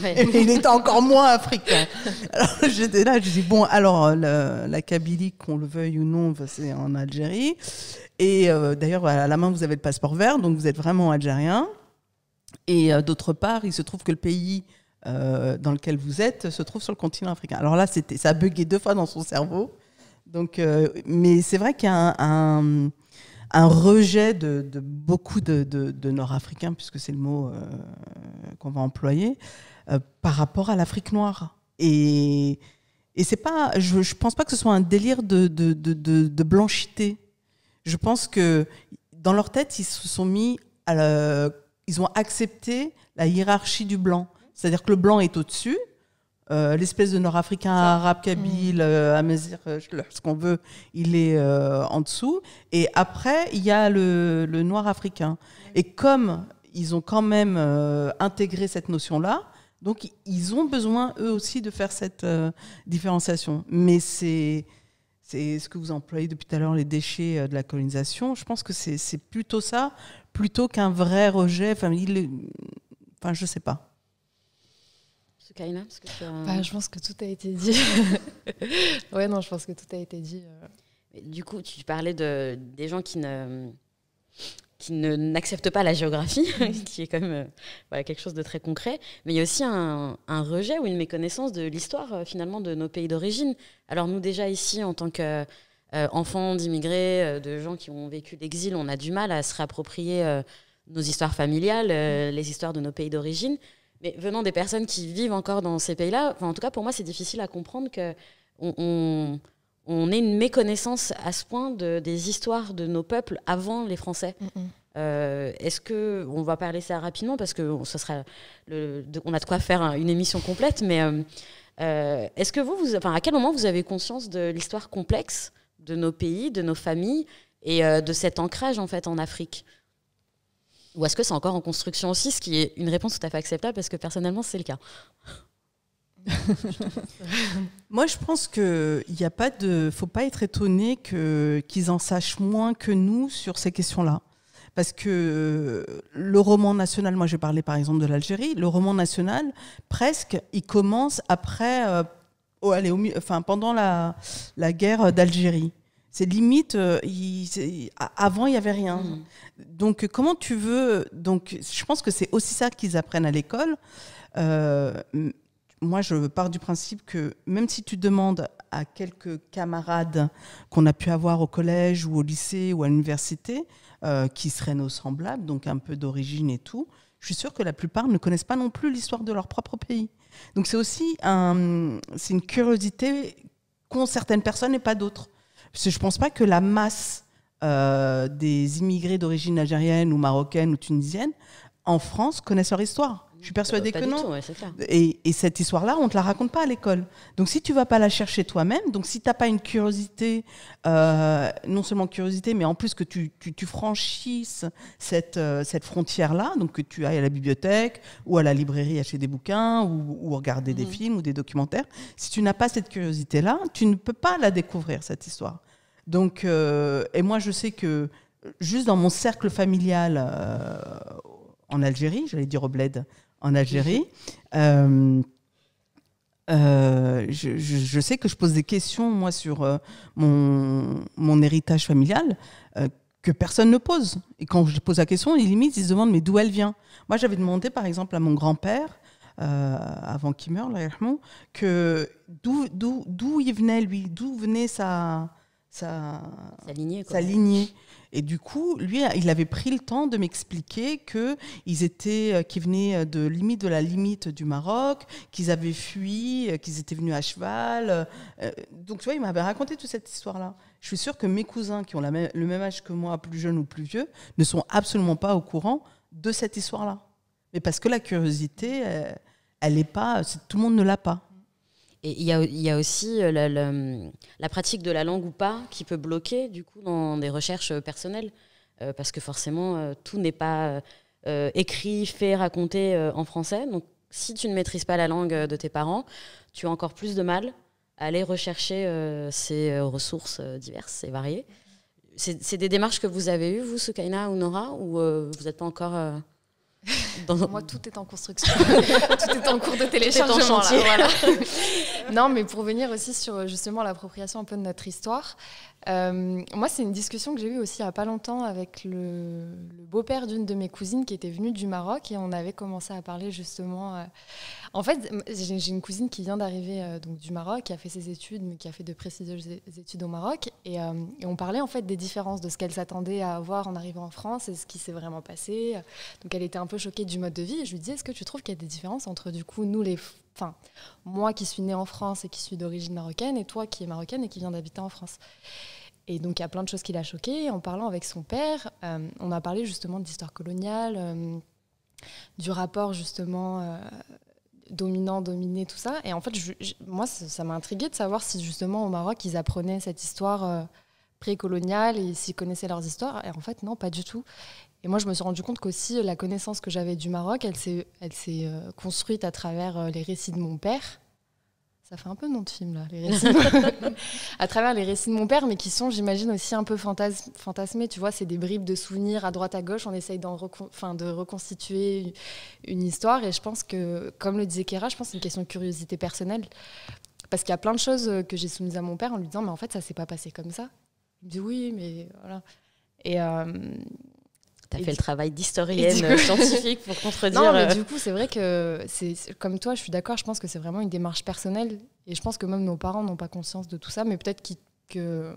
[SPEAKER 1] Et il était
[SPEAKER 3] encore moins africain. Alors j'étais là, je dis bon, alors euh, la, Kabylie, qu'on le veuille ou non, c'est en Algérie. Et euh, d'ailleurs, à la main, vous avez le passeport vert, donc vous êtes vraiment algérien. Et euh, d'autre part, il se trouve que le pays dans lequel vous êtes se trouve sur le continent africain. Alors là, c'était, ça a bugué deux fois dans son cerveau. Donc, mais c'est vrai qu'il y a un, rejet de, beaucoup de, de Nord-Africains, puisque c'est le mot qu'on va employer. Euh, par rapport à l'Afrique noire. Et, et c'est pas, je, ne pense pas que ce soit un délire de, de, blanchité. Je pense que dans leur tête, ils se sont mis à ils ont accepté la hiérarchie du blanc. C'est-à-dire que le blanc est au-dessus, euh, l'espèce de Nord-Africain, arabe, kabyle, à mm. euh, amazir, ce qu'on veut, il est en dessous. Et après, il y a le noir africain. Et comme ils ont quand même intégré cette notion-là, donc, ils ont besoin, eux aussi, de faire cette euh, différenciation. Mais c'est ce que vous employez depuis tout à l'heure, les déchets euh, de la colonisation. Je pense que c'est plutôt ça, plutôt qu'un vrai rejet. Enfin, je ne sais pas.
[SPEAKER 4] Kaina, bah, je pense que tout a été dit. ouais, non, je pense que tout a été
[SPEAKER 1] dit. Euh. Du coup, tu parlais de, des gens qui ne qui n'accepte pas la géographie, mhm. qui est quand même euh, voilà, quelque chose de très concret, mais il y a aussi un, rejet ou une méconnaissance de l'histoire euh, finalement de nos pays d'origine. Alors nous déjà ici, en tant qu'enfants euh, d'immigrés, de gens qui ont vécu l'exil, on a du mal à se réapproprier nos histoires familiales, mhm. les histoires de nos pays d'origine. Mais venant des personnes qui vivent encore dans ces pays-là, en tout cas pour moi c'est difficile à comprendre que on on a une méconnaissance à ce point de, des histoires de nos peuples avant les Français. Mm, mm. Euh, est-ce que on va parler ça rapidement parce que serait le, on a de quoi faire une émission complète, mais euh, euh, Est-ce que vous, vous à quel moment vous avez conscience de l'histoire complexe de nos pays, de nos familles et de cet ancrage en fait en Afrique Ou est-ce que c'est encore en construction aussi, ce qui est une réponse tout à fait acceptable parce que personnellement c'est le cas
[SPEAKER 3] Moi, je pense qu'il n'y a pas de, faut pas être étonné que qu'ils en sachent moins que nous sur ces questions-là. Parce que euh, le roman national, moi j'ai parlé par exemple de l'Algérie, le roman national, presque, il commence après, euh, oh, allez, au, enfin, pendant la, la guerre d'Algérie. C'est limite, euh, avant il n'y avait rien. Mm. Donc comment tu veux. Donc je pense que c'est aussi ça qu'ils apprennent à l'école. Euh, moi, je pars du principe que même si tu demandes à quelques camarades qu'on a pu avoir au collège ou au lycée ou à l'université, euh, qui seraient nos semblables, donc un peu d'origine et tout, je suis sûre que la plupart ne connaissent pas non plus l'histoire de leur propre pays. Donc c'est aussi c'est une curiosité qu'ont certaines personnes et pas d'autres. Parce que je ne pense pas que la masse euh, des immigrés d'origine algérienne ou marocaine ou tunisienne en France connaissent leur histoire. Je suis persuadée que non. et, cette histoire-là, on ne te la raconte pas à l'école. Donc si tu vas pas la chercher toi-même, donc si tu n'as pas une curiosité, euh, non seulement curiosité, mais en plus que tu, franchisses cette, euh, cette frontière-là, donc que tu ailles à la bibliothèque ou à la librairie acheter des bouquins ou, regarder des mhm. films ou des documentaires, si tu n'as pas cette curiosité-là, tu ne peux pas la découvrir, cette histoire. Donc, euh, et moi je sais que juste dans mon cercle familial en Algérie, j'allais dire au bled, en Algérie. Euh, euh, je, sais que je pose des questions, moi, sur euh, mon, mon, héritage familial, que personne ne pose. Et quand je pose la question, ils limite, ils se demandent, mais d'où elle vient Moi, j'avais demandé, par exemple, à mon grand-père, avant qu'il meure, que d'où il venait, lui, d'où venait sa, sa, sa lignée. Sa lignée. Et du coup, lui, il avait pris le temps de m'expliquer que ils étaient, euh, qu'ils venaient euh, de limite de la limite du Maroc, qu'ils avaient fui, euh, qu'ils étaient venus à cheval. Donc tu vois, il m'avait raconté toute cette histoire-là. Je suis sûre que mes cousins qui ont le même âge que moi, plus jeunes ou plus vieux, ne sont absolument pas au courant de cette histoire-là. Mais parce que la curiosité, elle n'est pas, tout le monde ne l'a pas.
[SPEAKER 1] Et il y a, aussi euh, hum, la, pratique de la langue ou pas qui peut bloquer, du coup, dans des recherches euh, personnelles. Euh, parce que forcément, tout n'est pas écrit, fait, raconté en français. Donc, si tu ne maîtrises pas la langue de tes parents, tu as encore plus de mal à aller rechercher ces ressources diverses et variées. C'est des démarches que vous avez eues, vous, Soukaina ou Nora, ou vous n'êtes pas encore... Dans... Moi, tout est en construction. tout est en cours de téléchargement.
[SPEAKER 4] non, mais pour venir aussi sur euh, justement l'appropriation un peu de notre histoire, euh, moi, c'est une discussion que j'ai eue aussi à pas longtemps avec le, beau-père d'une de mes cousines qui était venue du Maroc et on avait commencé à parler justement. Euh, en fait, j'ai une cousine qui vient d'arriver euh, donc du Maroc, qui a fait ses études, mais qui a fait de précises études au Maroc. Et, on parlait en fait des différences, de ce qu'elle s'attendait à avoir en arrivant en France et ce qui s'est vraiment passé. Donc elle était un peu choquée du mode de vie. Et je lui disais, est-ce que tu trouves qu'il y a des différences entre du coup nous les enfin, moi qui suis née en France et qui suis d'origine marocaine, et toi qui es marocaine et qui viens d'habiter en France. Et donc, il y a plein de choses qui l'a choquée. En parlant avec son père, euh, on a parlé justement d'histoire coloniale, euh, du rapport justement euh, dominant, dominé, tout ça. Et en fait, moi, ça m'a intrigué de savoir si justement au Maroc, ils apprenaient cette histoire précoloniale et s'ils connaissaient leurs histoires. Et en fait, non, pas du tout. Et moi, je me suis rendu compte qu'aussi euh, la connaissance que j'avais du Maroc, elle s'est, elle s'est euh, construite à travers euh, les récits de mon père. Ça fait un peu nom de film, là, les récits. à travers les récits de mon père, mais qui sont, j'imagine, aussi un peu fantasmés. Tu vois, c'est des bribes de souvenirs à droite à gauche. On essaye d'en recon- de reconstituer une histoire. Et je pense que, comme le disait Kéra, je pense que c'est une question de curiosité personnelle. Parce qu'il y a plein de choses que j'ai soumises à mon père en lui disant, mais en fait, ça s'est pas passé comme ça. Il me dit, oui, mais voilà. Et as fait le travail
[SPEAKER 1] d'historienne euh, scientifique pour contredire. Non, euh, mais du coup,
[SPEAKER 4] c'est vrai que, c'est, comme toi, je suis d'accord, je pense que c'est vraiment une démarche personnelle. Et je pense que même nos parents n'ont pas conscience de tout ça, mais peut-être qu'ils, que,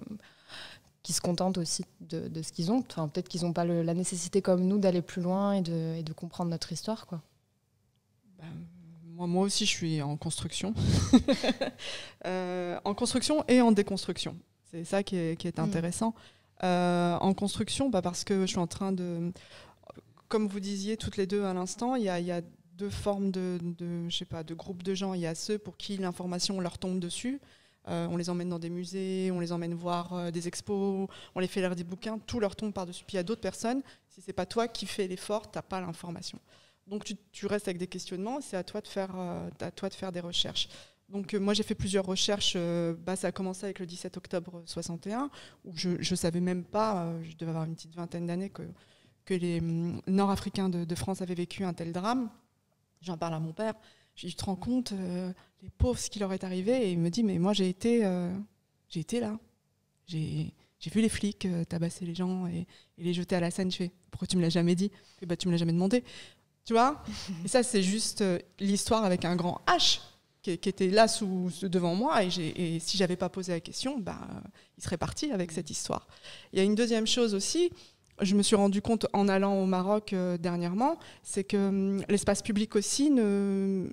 [SPEAKER 4] se contentent aussi de, ce qu'ils ont. Enfin, peut-être qu'ils n'ont pas la nécessité, comme nous, d'aller plus loin et de, comprendre notre histoire. Quoi. Bah, moi, moi aussi, je
[SPEAKER 2] suis en construction. Euh, en construction et en déconstruction. C'est ça qui est, hmm. intéressant. Euh, en construction, bah, parce que je suis en train de, comme vous disiez toutes les deux à l'instant, il y a, deux formes de, je sais pas, de groupes de gens. Il y a ceux pour qui l'information leur tombe dessus. Euh, on les emmène dans des musées, on les emmène voir euh, des expos, on les fait lire des bouquins, tout leur tombe par-dessus. Puis il y a d'autres personnes, si c'est pas toi qui fais l'effort, t'as pas l'information. Donc tu, restes avec des questionnements, c'est à toi de faire, à toi de faire des recherches. Donc euh, moi j'ai fait plusieurs recherches, euh, bah, ça a commencé avec le 17 octobre 61, où je ne savais même pas, euh, je devais avoir une petite vingtaine d'années, que, que les hum, Nord-Africains de, France avaient vécu un tel drame. J'en parle à mon père, je lui dis, tu te rends compte, les pauvres, ce qui leur est arrivé, et il me dit, mais moi j'ai été, j'ai été là, j'ai vu les flics tabasser les gens et, les jeter à la scène, je fais, pourquoi tu me l'as jamais dit et bah, Tu me l'as jamais demandé. Tu vois Et ça, c'est juste l'histoire avec un grand H qui, était là sous, devant moi, et, et si j'avais pas posé la question, bah, il serait parti avec mm. cette histoire. Il y a une deuxième chose aussi, je me suis rendu compte en allant au Maroc euh, dernièrement, c'est que hum, l'espace public aussi ne,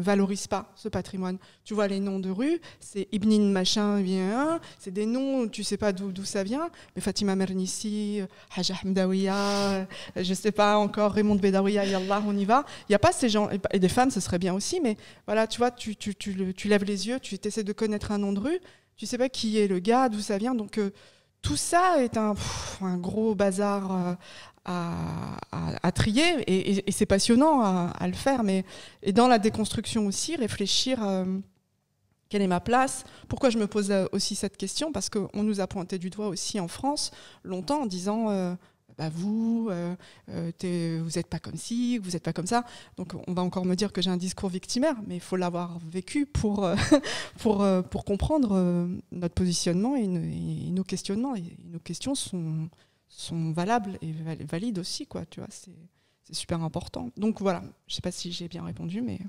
[SPEAKER 2] valorise pas ce patrimoine. Tu vois les noms de rue, c'est Ibnin machin vient, c'est des noms, tu sais pas d'où ça vient, mais Fatima Mernissi, euh, Haja Hamdawiya, euh, je sais pas encore Raymond Bedawiya, Yallah, on y va. Il n'y a pas ces gens, et des femmes, ce serait bien aussi, mais voilà, tu vois, tu, lèves les yeux, tu essaies de connaître un nom de rue, tu sais pas qui est le gars, d'où ça vient, donc tout ça est un, gros bazar euh, à, trier et, c'est passionnant à, le faire. Mais, et dans la déconstruction aussi, réfléchir euh, quelle est ma place Pourquoi je me pose euh, aussi cette question Parce qu'on nous a pointé du doigt aussi en France longtemps en disant bah, vous, euh, euh, vous n'êtes pas comme ci, vous n'êtes pas comme ça. Donc on va encore me dire que j'ai un discours victimaire, mais il faut l'avoir vécu pour, euh, pour, pour comprendre notre positionnement et, nos questionnements. Et, nos questions sont, sont valables et valides aussi, quoi, tu vois. C'est, c'est super important. Donc voilà, je ne sais pas si j'ai bien répondu, mais...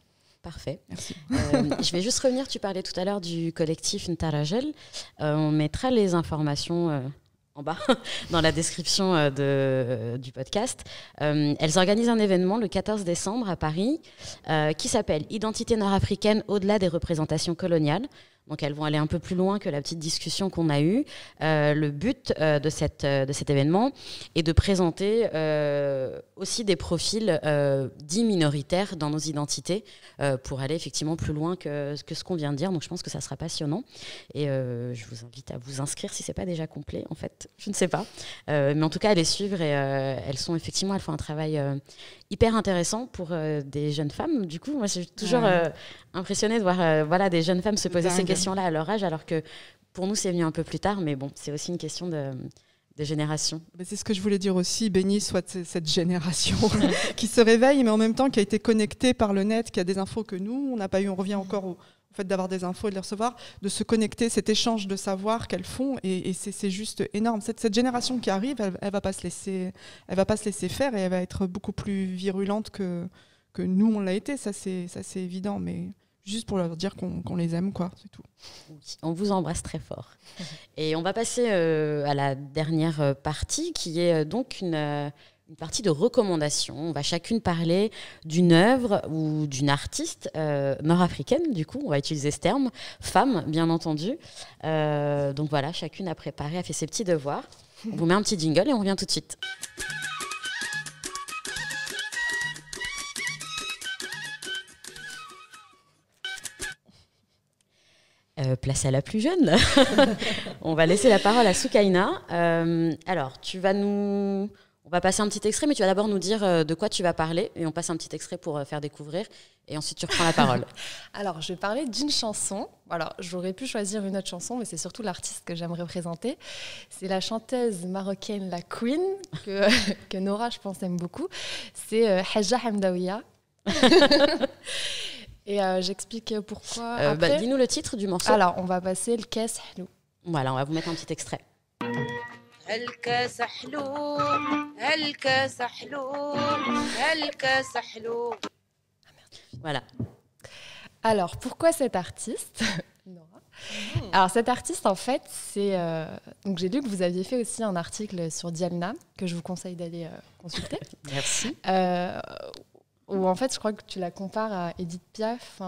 [SPEAKER 2] Parfait. Merci.
[SPEAKER 1] je vais juste revenir, tu parlais tout à l'heure du collectif Ntarajel. on mettra les informations en bas dans la description euh, du podcast. Euh, elles organisent un événement le 14 décembre à Paris euh, qui s'appelle Identité nord-africaine au-delà des représentations coloniales. Donc elles vont aller un peu plus loin que la petite discussion qu'on a eue. Euh, le but euh, de, cette, euh, de cet événement est de présenter aussi des profils dits minoritaires dans nos identités pour aller effectivement plus loin que, que ce qu'on vient de dire. Donc je pense que ça sera passionnant. Et je vous invite à vous inscrire si ce n'est pas déjà complet, en fait. Je ne sais pas. mais en tout cas, à les suivre. Et elles sont effectivement, elles font un travail hyper intéressant pour des jeunes femmes. Du coup, moi, je suis toujours impressionnée de voir voilà, des jeunes femmes se poser ces questions là à leur âge, alors que pour nous, c'est venu un peu plus tard, mais bon, c'est aussi une question de, de génération. C'est ce que je voulais dire aussi, béni soit cette
[SPEAKER 2] génération qui se réveille, mais en même temps qui a été connectée par le net, qui a des infos que nous, on n'a pas eu, on revient encore au, fait d'avoir des infos et de les recevoir, de se connecter, cet échange de savoir qu'elles font, et, c'est juste énorme. Cette, cette, génération qui arrive, elle, ne va pas se laisser, elle va pas se laisser faire et elle va être beaucoup plus virulente que, que nous on l'a été, ça c'est évident, mais juste pour leur dire qu'on les aime, quoi, c'est tout. On vous embrasse très fort.
[SPEAKER 1] Et on va passer euh, à la dernière euh, partie, qui est euh, donc une, partie de recommandation. On va chacune parler d'une œuvre ou d'une artiste nord-africaine, du coup, on va utiliser ce terme, femme, bien entendu. donc voilà, chacune a préparé, a fait ses petits devoirs. On vous met un petit jingle et on revient tout de suite. Euh, place à la plus jeune. on va laisser la parole à Soukaina. Euh, alors, tu vas nous. On va passer un petit extrait, mais tu vas d'abord nous dire euh, de quoi tu vas parler. Et on passe un petit extrait pour faire découvrir. Et ensuite, tu reprends la parole.
[SPEAKER 4] alors, je vais parler d'une chanson. Alors, j'aurais pu choisir une autre chanson, mais c'est surtout l'artiste que j'aimerais présenter. C'est la chanteuse marocaine La Queen, que, Nora, je pense, aime beaucoup. C'est Haja Hamdawiya. Et euh, j'explique
[SPEAKER 1] pourquoi. Euh, bah, dis-nous le titre du morceau. Alors, on va passer le caisse nous Voilà, on va vous mettre un petit extrait. Ah merde. Voilà.
[SPEAKER 4] Alors, pourquoi cet artiste hmm. Alors, cet artiste, en fait, c'est. Euh, donc, j'ai lu que vous aviez fait aussi un article sur Diana, que je vous conseille d'aller consulter. Merci. Euh, ou en fait, je crois que tu la compares à Edith Piaf.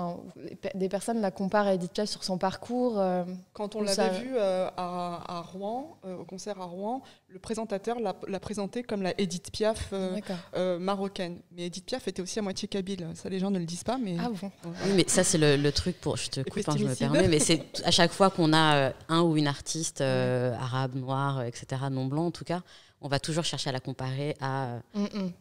[SPEAKER 4] des personnes la comparent à Edith Piaf sur son parcours. Euh, Quand on l'avait vue
[SPEAKER 2] euh, à, Rouen, euh, au concert à Rouen, le présentateur l'a, présentée comme la Edith Piaf marocaine. Mais Edith Piaf était aussi à moitié kabyle. Ça, les gens ne le disent pas, mais. Ah bon. Oui, mais ça, c'est
[SPEAKER 1] le, truc pour. Je te coupe, hein, je me permets, mais c'est à chaque fois qu'on a un ou une artiste arabe, noire, etc., non blanc en tout cas, on va toujours chercher à la comparer à. Mm, mm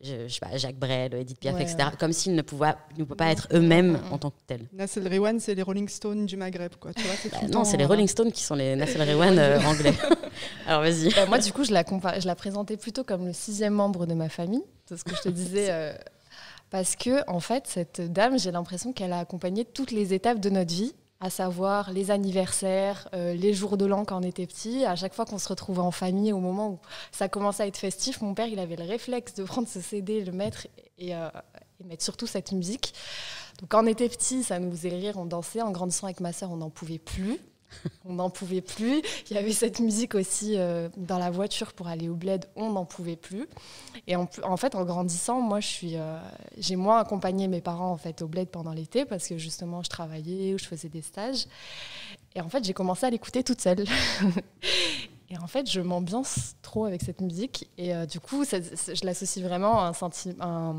[SPEAKER 1] je, je pas, Jacques Brel, Edith Piaf, etc. Comme s'ils ne pouvaient, ne pas mm. être eux-mêmes mm, mm, en tant que tels.
[SPEAKER 4] Nassel Rewan, c'est les Rolling Stones du Maghreb, quoi. Bah non, c'est les Rolling Stones qui sont les Nassel Rewan euh, anglais. Alors vas-y. Bah, moi, du coup, je la, je la présentais plutôt comme le sixième membre de ma famille. C'est ce que je te disais. Euh, parce que, en fait, cette dame, j'ai l'impression qu'elle a accompagné toutes les étapes de notre vie à savoir les anniversaires, euh, les jours de l'an quand on était petit. À chaque fois qu'on se retrouvait en famille, au moment où ça commençait à être festif, mon père, il avait le réflexe de prendre ce CD, le mettre euh, et, mettre surtout cette musique. Donc quand on était petit, ça nous faisait rire, on dansait. En grandissant avec ma sœur, on n'en pouvait plus on n'en pouvait plus. Il y avait cette musique aussi euh, dans la voiture pour aller au bled, on n'en pouvait plus. Et en, en, fait, en grandissant, moi, je suis, euh, j'ai moins accompagné mes parents en fait au bled pendant l'été parce que justement, je travaillais ou je faisais des stages. Et en fait, j'ai commencé à l'écouter toute seule. et en fait, je m'ambiance trop avec cette musique. Et euh, du coup, je l'associe vraiment à un sentiment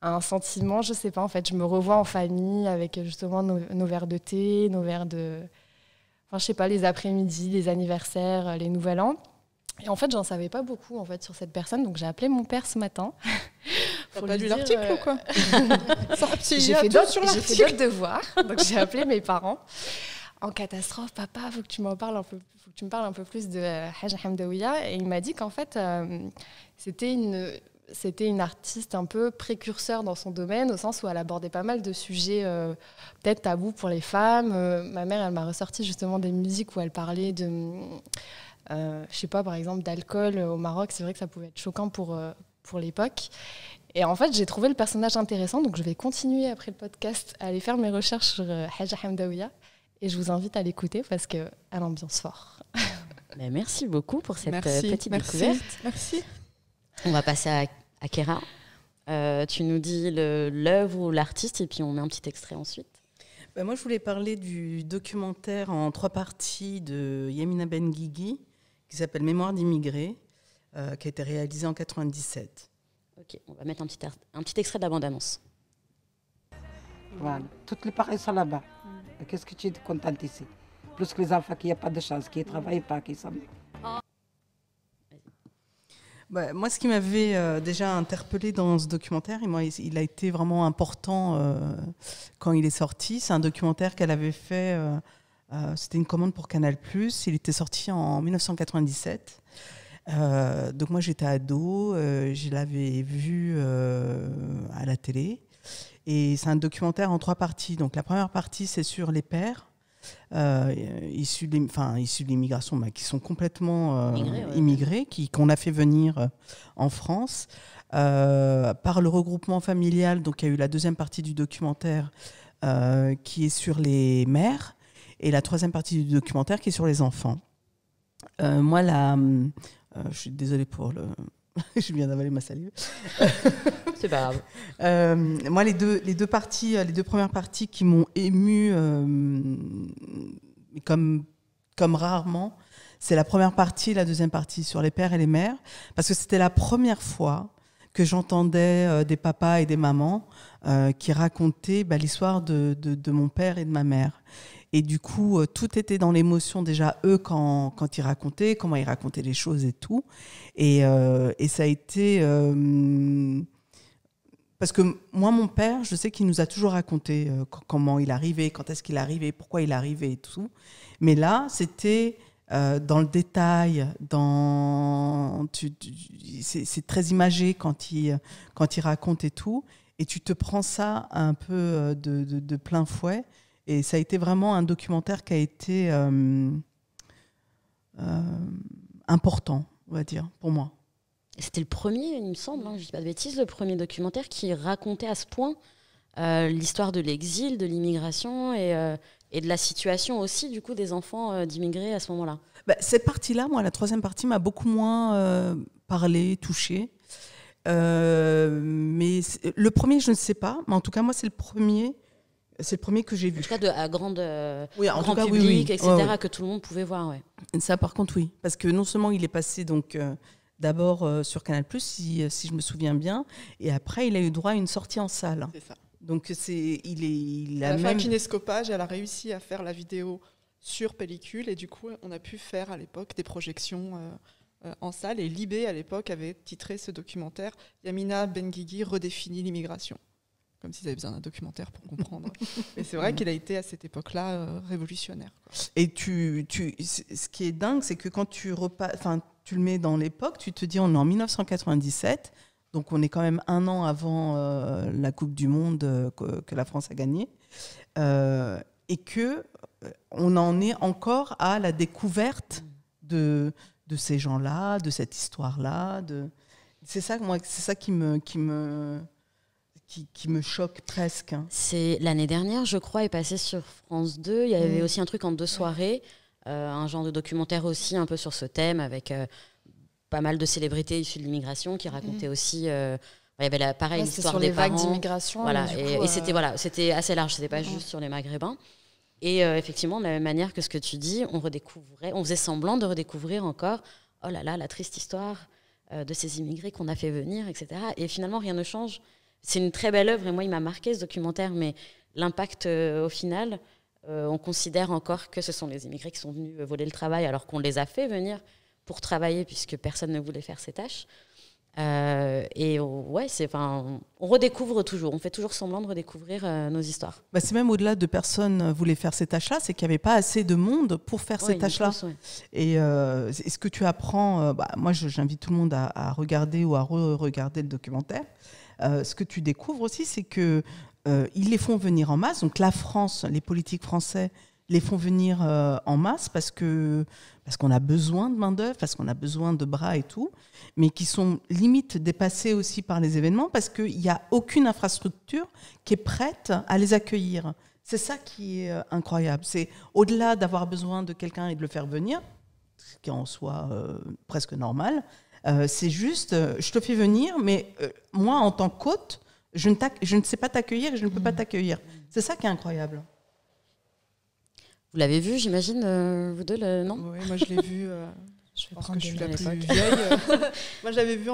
[SPEAKER 4] un sentiment, je sais pas, en fait, je me revois en famille avec justement nos, nos verres de thé, nos verres de. Enfin, je sais pas, les après-midi, les anniversaires, les nouvel ans. Et en fait, j'en savais pas beaucoup en fait sur cette personne, donc j'ai appelé mon père ce matin. faut pas lu l'article ou quoi euh, J'ai fait d'autres devoirs, donc j'ai appelé mes parents en catastrophe, papa, faut que tu m'en parles un peu, faut que tu me parles un peu plus de Hajj Hamdawiya. Et il m'a dit qu'en fait, euh, c'était une c'était une artiste un peu précurseur dans son domaine, au sens où elle abordait pas mal de sujets euh, peut-être tabous pour les femmes. Euh, ma mère, elle m'a ressorti justement des musiques où elle parlait de, je euh, je sais pas, par exemple, d'alcool au Maroc. C'est vrai que ça pouvait être choquant pour, pour l'époque. Et en fait, j'ai trouvé le personnage intéressant, donc je vais continuer après le podcast à aller faire mes recherches sur Haja Hamdaouia. Et je vous invite à l'écouter parce qu'elle l'ambiance
[SPEAKER 1] fort. merci beaucoup pour cette petite découverte. Merci. On va passer à, à Kera. Euh, tu nous dis l'œuvre ou l'artiste et puis on met un petit extrait ensuite.
[SPEAKER 3] Ben, moi, je voulais parler du documentaire en trois parties de Yamina Ben Gigi qui s'appelle Mémoire d'immigrés, euh, qui a été réalisé en
[SPEAKER 1] 97. Ok, on va mettre un petit, un petit extrait de la bande-annonce. Voilà, toutes les parents sont là-bas. Mm. Qu'est-ce que tu es contente ici Plus que les enfants qui n'ont pas de chance,
[SPEAKER 3] qui ne travaillent pas, qui sont... Bah, moi, ce qui m'avait euh, déjà interpellé dans ce documentaire, il, il a été vraiment important euh, quand il est sorti. C'est un documentaire qu'elle avait fait. Euh, c'était une commande pour Canal+. Il était sorti en 1997. donc moi, j'étais ado. je l'avais vu à la télé. Et c'est un documentaire en trois parties. Donc la première partie, c'est sur les pères. Euh, issus de enfin, de l'immigration, mais bah, qui sont complètement euh, immigrés, qui qu'on a fait venir euh, en France par le regroupement familial. Donc, il y a eu la deuxième partie du documentaire qui est sur les mères et la troisième partie du documentaire qui est sur les enfants. moi, la, je suis désolée pour le, je viens d'avaler ma salive. c'est pas grave. Euh, moi, les deux, les deux parties, euh, les deux premières parties qui m'ont ému euh, comme, comme rarement, c'est la première partie, la deuxième partie sur les pères et les mères, parce que c'était la première fois que j'entendais des papas et des mamans qui racontaient bah, l'histoire de, de, de, mon père et de ma mère. Et du coup, euh, tout était dans l'émotion déjà, eux, quand, quand ils racontaient, comment ils racontaient les choses et tout. Et, euh, et ça a été... Euh, parce que moi, mon père, je sais qu'il nous a toujours raconté comment il arrivait, quand est-ce qu'il arrivait, pourquoi il arrivait et tout. Mais là, c'était dans le détail, dans... c'est très imagé quand il, quand il raconte et tout. Et tu te prends ça un peu de, de plein fouet. Et ça a été vraiment un documentaire qui a été euh,
[SPEAKER 1] euh, important, on va dire, pour moi. C'était le premier, il me semble, hein, je ne dis pas de bêtises, le premier documentaire qui racontait à ce point euh, l'histoire de l'exil, de l'immigration et, de la situation aussi du coup des enfants d'immigrés à ce moment-là.
[SPEAKER 3] Bah, cette partie-là, moi, la troisième partie m'a beaucoup moins parlé, touché. mais le premier, je ne sais pas, mais en tout cas, moi, c'est le premier
[SPEAKER 1] c'est le premier que j'ai vu. En tout cas, de, à grande, euh, grand public, etc., que tout le monde pouvait voir.
[SPEAKER 3] ça, par contre, oui. Parce que non seulement il est passé donc euh, d'abord euh, sur Canal+, si, si je me souviens bien, et après, il a eu droit à une sortie en salle. C'est ça. Donc, c'est, il est, il a la même...
[SPEAKER 2] Kinescopage, elle a réussi à faire la vidéo sur pellicule, et du coup, on a pu faire à l'époque des projections... en salle. Et Libé, à l'époque, avait titré ce documentaire Yamina Benguigui redéfinit l'immigration comme s'ils avaient besoin d'un documentaire pour comprendre. Et c'est vrai qu'il a été à cette époque-là euh, révolutionnaire.
[SPEAKER 3] Et tu, tu, ce qui est dingue, c'est que quand tu, tu le mets dans l'époque, tu te dis on est en 1997, donc on est quand même un an avant euh, la Coupe du Monde euh, que, la France a gagnée, et que on en est encore à la découverte de, de ces gens-là, de cette histoire-là. De... C'est ça,
[SPEAKER 1] moi, c'est ça qui me, qui me qui, me choque presque. Hein. C'est l'année dernière, je crois, est passé sur France 2. Il y avait mm. aussi un truc en deux soirées, euh, un genre de documentaire aussi un peu sur ce thème, avec euh, pas mal de célébrités issues de l'immigration qui racontaient mm. aussi. Euh, il y avait la, pareil l'histoire des vagues d'immigration. Voilà, et, et c'était voilà, c'était assez large. C'était pas mm. juste sur les Maghrébins. Et effectivement, de la même manière que ce que tu dis, on redécouvrait, on faisait semblant de redécouvrir encore. Oh là là, la triste histoire de ces immigrés qu'on a fait venir, etc. Et finalement, rien ne change c'est une très belle œuvre et moi, il m'a marqué ce documentaire, mais l'impact euh, au final, euh, on considère encore que ce sont les immigrés qui sont venus euh, voler le travail alors qu'on les a fait venir pour travailler puisque personne ne voulait faire ces tâches. et on, ouais, c'est, on redécouvre toujours, on fait toujours semblant de redécouvrir nos histoires.
[SPEAKER 3] Bah c'est même au-delà de personne voulait faire ces tâches-là, c'est qu'il n'y avait pas assez de monde pour faire ces tâches-là. Et est ce que tu apprends, bah, moi j'invite tout le monde à, à regarder ou à re-regarder le documentaire. Euh, ce que tu découvres aussi, c'est que euh, ils les font venir en masse. Donc la France, les politiques français les font venir euh, en masse parce que parce qu'on a besoin de main d'œuvre, parce qu'on a besoin de bras et tout, mais qui sont limite dépassés aussi par les événements parce qu'il n'y a aucune infrastructure qui est prête à les accueillir. C'est ça qui est incroyable. C'est au-delà d'avoir besoin de quelqu'un et de le faire venir, ce qui en soi presque normal, euh, c'est juste, euh, je te fais venir, mais euh, moi, en tant qu'hôte, je ne, je ne sais pas t'accueillir et je ne peux pas mm. t'accueillir. C'est
[SPEAKER 1] ça qui est incroyable. Vous l'avez vu, j'imagine, vous deux, non Oui, moi je l'ai vu. je, pense que je suis la plus vieille. moi, je vu,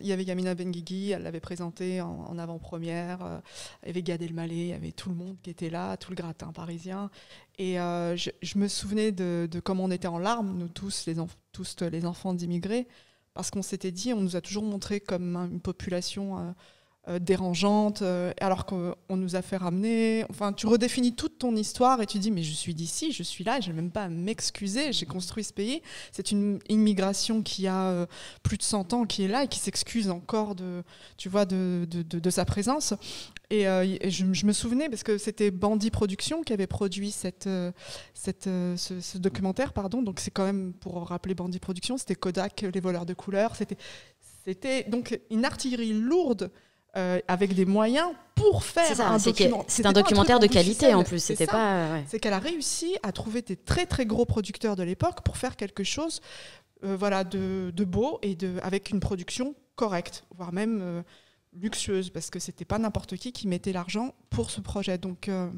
[SPEAKER 1] il y avait
[SPEAKER 2] Yamina Benguigui, elle l'avait présenté en, avant-première. il y avait Gad Elmaleh, il y avait tout le monde qui était là, tout le gratin parisien. Et je, me souvenais de, comment on était en larmes, nous tous les enfants d'immigrés parce qu'on s'était dit, on nous a toujours montré comme une population euh, euh, dérangeante, euh, alors qu'on nous a fait ramener. Enfin, tu redéfinis toute ton histoire et tu dis, mais je suis d'ici, je suis là, je n'ai même pas à m'excuser, j'ai mm. construit ce pays. C'est une immigration qui a plus de 100 ans, qui est là et qui s'excuse encore de, tu vois, de sa présence. Et, euh, je, me souvenais, parce que c'était Bandit Productions qui avait produit cette, euh, euh, ce, documentaire, pardon. Donc c'est quand même, pour rappeler Bandit Productions, c'était Kodak, les voleurs de couleurs. C'était donc une artillerie lourde avec des moyens pour faire un, document. C'est un documentaire de qualité en plus. C'était pas. C'est qu'elle a réussi à trouver des très très gros producteurs de l'époque pour faire quelque chose, voilà, de, de, beau et de avec une production correcte, voire même luxueuse parce que c'était pas n'importe qui qui mettait l'argent pour ce projet. Donc euh,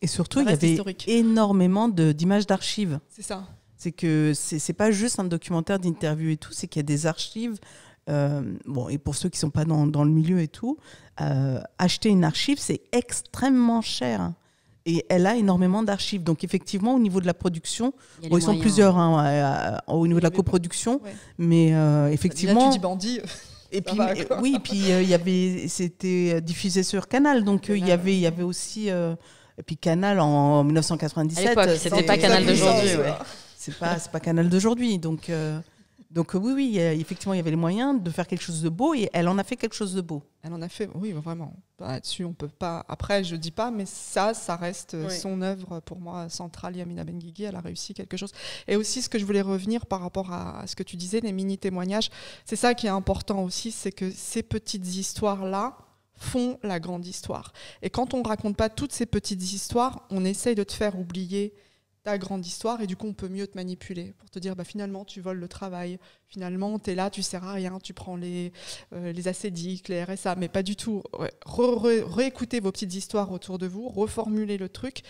[SPEAKER 3] et surtout, il y avait énormément énormément d'images d'archives. C'est ça. C'est que c'est pas juste un documentaire d'interview et tout, c'est qu'il y a des archives. Euh, bon, et pour ceux qui sont pas dans, le milieu et tout, euh, acheter une archive, c'est extrêmement cher. Et elle a énormément d'archives. Donc effectivement, au niveau de la production, il y ils sont plusieurs hein. Hein, au niveau de la coproduction, mais bah, effectivement. Là, tu dis
[SPEAKER 2] bandit. Et puis, euh,
[SPEAKER 3] oui, puis euh, il y avait, c'était euh, diffusé sur Canal, donc il y avait, il y avait aussi, et puis Canal en, 1997. C'était pas Canal d'aujourd'hui, ouais. C'est pas, pas Canal d'aujourd'hui, donc. Donc euh, oui, oui, effectivement, il y avait les moyens de faire quelque chose de beau et elle
[SPEAKER 2] en a fait quelque chose de beau. Elle en a fait, oui, vraiment. Bah, là-dessus, on peut pas. Après, je dis pas, mais ça, ça reste euh, son œuvre pour moi centrale. Yamina Benguigui, elle a réussi quelque chose. Et aussi, ce que je voulais revenir par rapport à ce que tu disais, les mini témoignages, c'est ça qui est important aussi, c'est que ces petites histoires là font la grande histoire. Et quand on raconte pas toutes ces petites histoires, on essaye de te faire oublier ta grande histoire et du coup on peut mieux te manipuler pour te dire bah finalement tu voles le travail, finalement tu es là, tu sers à rien, tu prends les, euh, les les RSA, mais pas du tout. Ouais. Réécoutez vos petites histoires autour de vous, reformulez le truc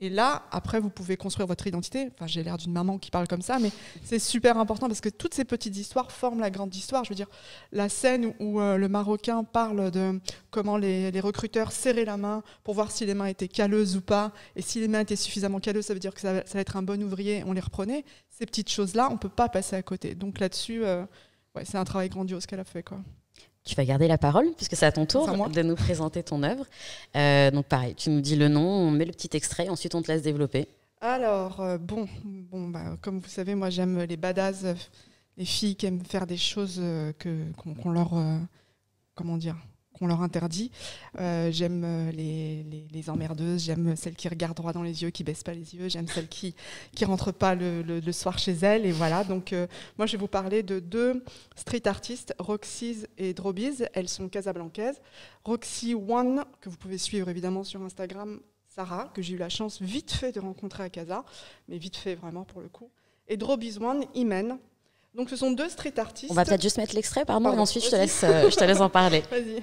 [SPEAKER 2] et là, après, vous pouvez construire votre identité. Enfin, j'ai l'air d'une maman qui parle comme ça, mais c'est super important parce que toutes ces petites histoires forment la grande histoire. Je veux dire, la scène où, euh, le Marocain parle de comment les, recruteurs serraient la main pour voir si les mains étaient calleuses ou pas. Et si les mains étaient suffisamment calleuses, ça veut dire que ça, va être un bon ouvrier, on les reprenait. Ces petites choses-là, on ne peut pas passer à côté. Donc là-dessus, euh, ouais, c'est un travail grandiose qu'elle a fait. Quoi
[SPEAKER 1] tu vas garder la parole, puisque c'est à ton tour de nous présenter ton œuvre. Euh, donc pareil, tu nous dis le nom, on met le petit extrait, ensuite on te laisse développer.
[SPEAKER 2] Alors, euh, bon, bon bah, comme vous savez, moi j'aime les badasses, les filles qui aiment faire des choses euh, que, qu'on leur... comment dire qu'on leur interdit. Euh, j'aime euh, les, les, emmerdeuses, j'aime celles qui regardent droit dans les yeux, qui baissent pas les yeux, j'aime celles qui qui rentrent pas le, le, soir chez elles. Et voilà, donc euh, moi je vais vous parler de deux street artistes, Roxy's et Drobiz. Elles sont casablancaises. Roxy One, que vous pouvez suivre évidemment sur Instagram, Sarah, que j'ai eu la chance vite fait de rencontrer à Casa, mais vite fait vraiment pour le coup. Et Drobiz One, Imen, donc ce sont deux street artistes. On va peut-être juste mettre l'extrait, pardon, et ensuite je te, laisse, je te
[SPEAKER 1] laisse en parler.
[SPEAKER 4] Vas-y.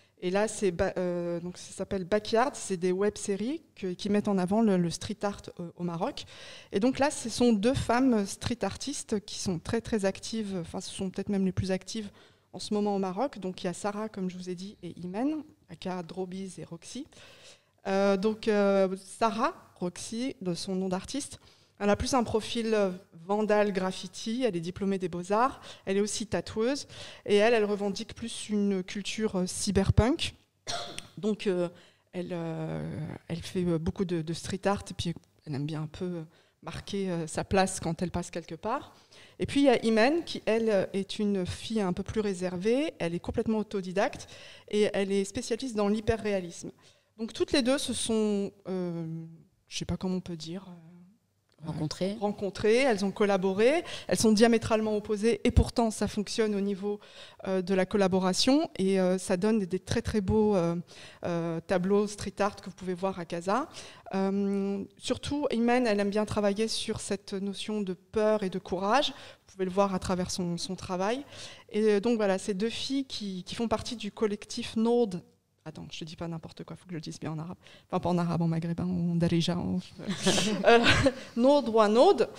[SPEAKER 2] Et là, euh, donc ça s'appelle Backyard, c'est des web-séries qui mettent en avant le, street art euh, au Maroc. Et donc là, ce sont deux femmes street artistes qui sont très très actives, enfin ce sont peut-être même les plus actives en ce moment au Maroc. Donc il y a Sarah, comme je vous ai dit, et Imen, aka Drobiz et Roxy. Euh, donc Sarah, Roxy, de son nom d'artiste, elle a plus un profil euh, vandale graffiti, elle est diplômée des beaux-arts, elle est aussi tatoueuse, et elle, elle revendique plus une culture euh, cyberpunk. Donc, euh, elle, elle fait beaucoup de, street art, et puis elle aime bien un peu marquer sa place quand elle passe quelque part. Et puis il y a Imen, qui elle est une fille un peu plus réservée, elle est complètement autodidacte, et elle est spécialiste dans l'hyperréalisme. Donc toutes les deux se sont, je ne sais pas comment on peut dire, rencontrées. rencontrées, elles ont collaboré, elles sont diamétralement opposées et pourtant ça fonctionne au niveau euh, de la collaboration et euh, ça donne des, très très beaux euh, tableaux street art que vous pouvez voir à Casa. surtout, Imen, elle aime bien travailler sur cette notion de peur et de courage. Vous pouvez le voir à travers son, travail. Et donc voilà, ces deux filles qui, qui font partie du collectif Nord Attends, je dis pas n'importe quoi, il faut que je le dise bien en arabe. Enfin, pas en arabe, en maghrébin, en darija. En... euh, nod,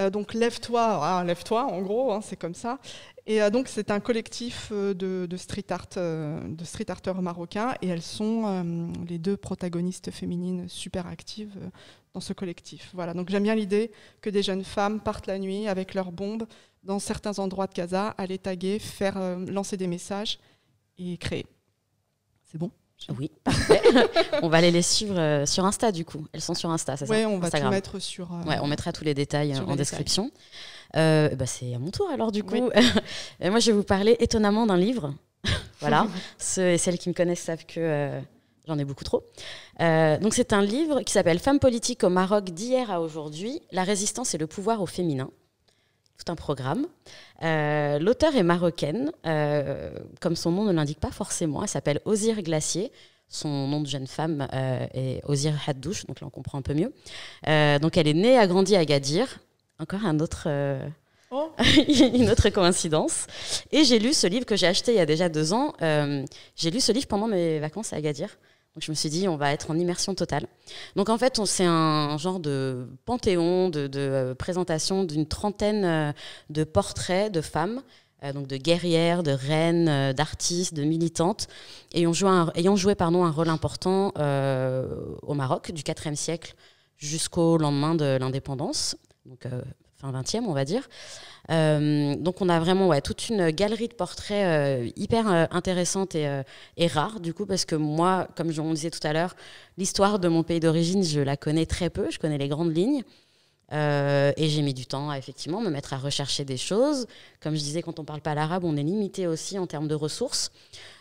[SPEAKER 2] euh, donc, lève-toi, ah, lève-toi, en gros, hein, c'est comme ça. Et euh, donc, c'est un collectif euh, de, street art, de street arteurs marocains. Et elles sont les deux protagonistes féminines super actives dans ce collectif. Voilà, donc j'aime bien l'idée que des jeunes femmes partent la nuit avec leurs bombes dans certains endroits de Gaza, aller taguer, faire lancer des messages
[SPEAKER 1] et créer. C'est bon Oui, parfait. on va aller les suivre euh, sur Insta du coup. Elles sont sur Insta, c'est ça Oui, on va mettre sur. Euh, on mettra tous les détails euh, en description. Bah, c'est à mon tour alors du coup. moi, je vais vous parler étonnamment d'un livre. voilà. Ceux et celles qui me connaissent savent que. J'en ai beaucoup trop. donc c'est un livre qui s'appelle Femmes politiques au Maroc d'hier à aujourd'hui, la résistance et le pouvoir au féminin un programme. Euh, l'auteur est marocaine, euh, comme son nom ne l'indique pas forcément. Elle s'appelle Ozir Glacier. Son nom de jeune femme euh, est Ozir Haddouche, donc là on comprend un peu mieux. donc elle est née et a grandi à Agadir. Encore un autre. Oh. une autre coïncidence. Et j'ai lu ce livre que j'ai acheté il y a déjà deux ans. j'ai lu ce livre pendant mes vacances à Agadir je me suis dit, on va être en immersion totale. Donc en fait, c'est un genre de panthéon, de, euh, présentation d'une trentaine euh, de portraits de femmes, euh, donc de guerrières, de reines, d'artistes, de militantes, ayant joué un, ayant joué, pardon, un rôle important au Maroc du IVe siècle jusqu'au lendemain de l'indépendance, donc Enfin, 20e, on va dire. Euh, donc on a vraiment ouais, toute une galerie de portraits euh, hyper euh, intéressante et, et, rare du coup parce que moi, comme je le disais tout à l'heure, l'histoire de mon pays d'origine, je la connais très peu, je connais les grandes lignes. et j'ai mis du temps à effectivement me mettre à rechercher des choses. Comme je disais, quand on ne parle pas l'arabe, on est limité aussi en termes de ressources.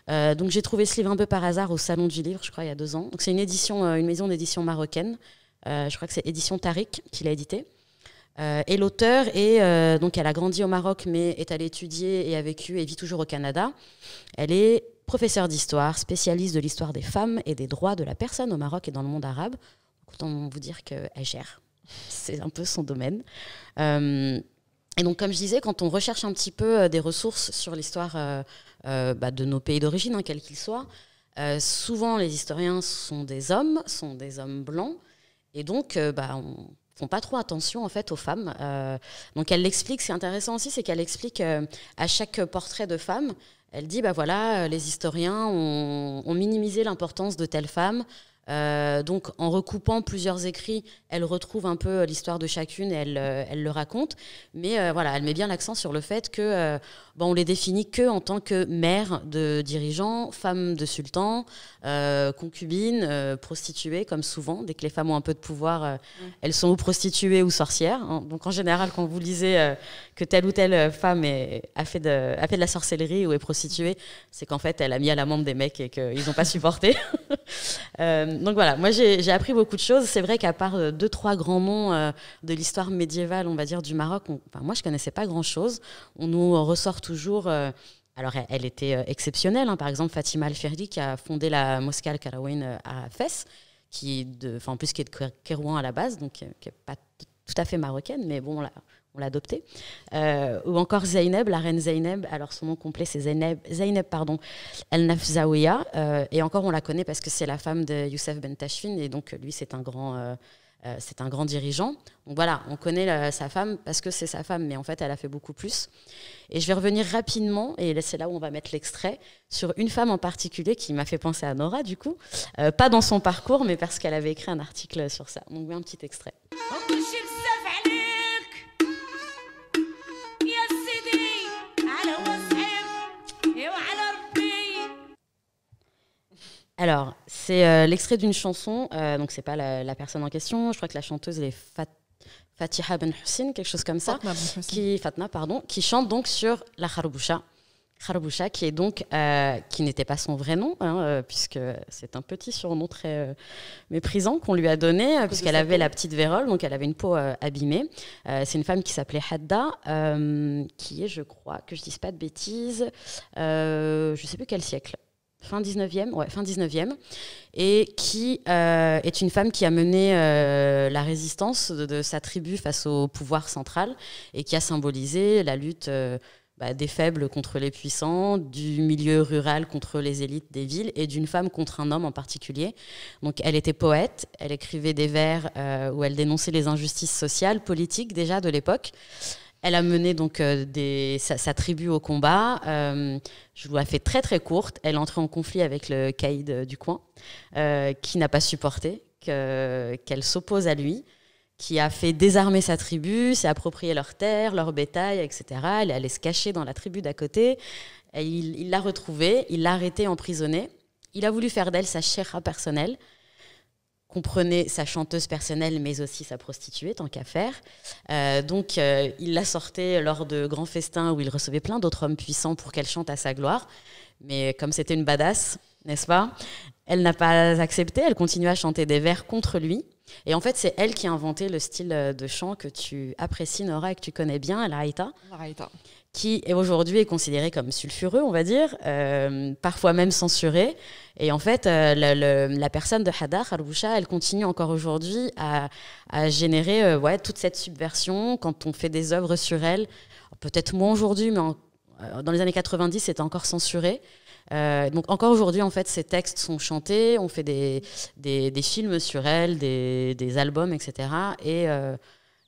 [SPEAKER 1] donc j'ai trouvé ce livre un peu par hasard au Salon du Livre, je crois, il y a deux ans. Donc c'est une édition, une maison d'édition marocaine. je crois que c'est Édition Tariq qui l'a édité. Euh, et l'auteur euh, donc elle a grandi au Maroc mais est allée étudier et a vécu et vit toujours au Canada. Elle est professeure d'histoire, spécialiste de l'histoire des femmes et des droits de la personne au Maroc et dans le monde arabe. Autant vous dire qu'elle gère. C'est un peu son domaine. Euh, et donc, comme je disais, quand on recherche un petit peu des ressources sur l'histoire bah, de nos pays d'origine, hein, quels qu'ils soient, souvent les historiens sont des hommes, sont des hommes blancs. Et donc, bah, on, pas trop attention en fait aux femmes. Euh. donc elle l'explique, c'est intéressant aussi, c'est qu'elle explique euh, à chaque portrait de femme, elle dit bah voilà, euh, les historiens ont, ont minimisé l'importance de telle femme, euh, donc, en recoupant plusieurs écrits, elle retrouve un peu l'histoire de chacune et elle, euh, elle le raconte. Mais euh, voilà, elle met bien l'accent sur le fait que bon, on les définit que en tant que mère de dirigeants, femme de sultan, concubine, prostituée, comme souvent. Dès que les femmes ont un peu de pouvoir, elles sont ou prostituées ou sorcières. Hein. Donc, en général, quand vous lisez que telle ou telle femme a, fait de, a fait de la sorcellerie ou est prostituée, c'est qu'en fait, elle a mis à l'amende des mecs et qu'ils n'ont pas supporté. Euh, donc voilà, moi j'ai appris beaucoup de choses. C'est vrai qu'à part euh, deux, trois grands noms euh, de l'histoire médiévale, on va dire, du Maroc, enfin, moi je connaissais pas grand-chose. On nous ressort toujours... alors elle, était exceptionnelle, hein. par exemple Fatima Al-Ferdi qui a fondé la mosquée al à Fès, qui de, en plus qui est de Kérouan à la base, donc qui n'est pas tout à fait marocaine, mais bon, là, on l'a adoptée. Euh, ou encore Zeynep, la reine Zeynep. Alors son nom complet, c'est Zeynep, pardon, El Nafzaouia. Euh, et encore, on la connaît parce que c'est la femme de Youssef Ben Tashfin. Et donc, lui, c'est un grand. Euh, c'est un grand dirigeant. Donc voilà, on connaît sa femme parce que c'est sa femme, mais en fait, elle a fait beaucoup plus. Et je vais revenir rapidement, et c'est là où on va mettre l'extrait, sur une femme en particulier qui m'a fait penser à Nora, du coup. pas dans son parcours, mais parce qu'elle avait écrit un article sur ça. Donc, un petit extrait. Alors, c'est euh, l'extrait d'une chanson, donc euh, donc c'est pas la, personne en question, je crois que la chanteuse est Fat Ben Hussein, quelque chose comme ça, ben qui, pardon, qui chante donc sur la Kharboucha. qui est donc euh, qui n'était pas son vrai nom, hein, puisque c'est un petit surnom très méprisant qu'on lui a donné, puisqu'elle avait la petite vérole, donc elle avait une peau abîmée. c'est une femme qui s'appelait Hadda, qui est, je crois, que je dise pas de bêtises, je ne sais plus quel siècle fin 19e, ouais, fin 19e, et qui euh, est une femme qui a mené euh, la résistance de, sa tribu face au pouvoir central et qui a symbolisé la lutte euh, bah, des faibles contre les puissants, du milieu rural contre les élites des villes et d'une femme contre un homme en particulier. Donc elle était poète, elle écrivait des vers où elle dénonçait les injustices sociales, politiques déjà de l'époque. Elle a mené donc euh, sa, tribu au combat. Euh, je vous la fais très très courte. Elle est entrée en conflit avec le caïd euh, du coin, qui n'a pas supporté qu'elle s'oppose à lui, qui a fait désarmer sa tribu, s'est approprié leurs terres, leur bétail, etc. Elle est allée se cacher dans la tribu d'à côté. il l'a retrouvée, il l'a arrêtée, emprisonnée. Il a voulu faire d'elle sa chéra personnelle comprenait sa chanteuse personnelle, mais aussi sa prostituée, tant qu'à faire. Euh, donc, euh, il la sortait lors de grands festins où il recevait plein d'autres hommes puissants pour qu'elle chante à sa gloire. Mais comme c'était une badass, n'est-ce pas Elle n'a pas accepté, elle continue à chanter des vers contre lui. Et en fait, c'est elle qui a inventé le style de chant que tu apprécies, Nora, et que tu connais bien, la Laraïta qui aujourd'hui est considéré comme sulfureux, on va dire, euh, parfois même censuré. Et en fait, euh, la personne de Hadar, Harboucha, elle continue encore aujourd'hui à, générer euh, ouais, toute cette subversion quand on fait des œuvres sur elle. Peut-être moins aujourd'hui, mais dans les années 90, c'était encore censuré. donc encore aujourd'hui, en fait, ces textes sont chantés, on fait des, des, films sur elle, des, des albums, etc. Et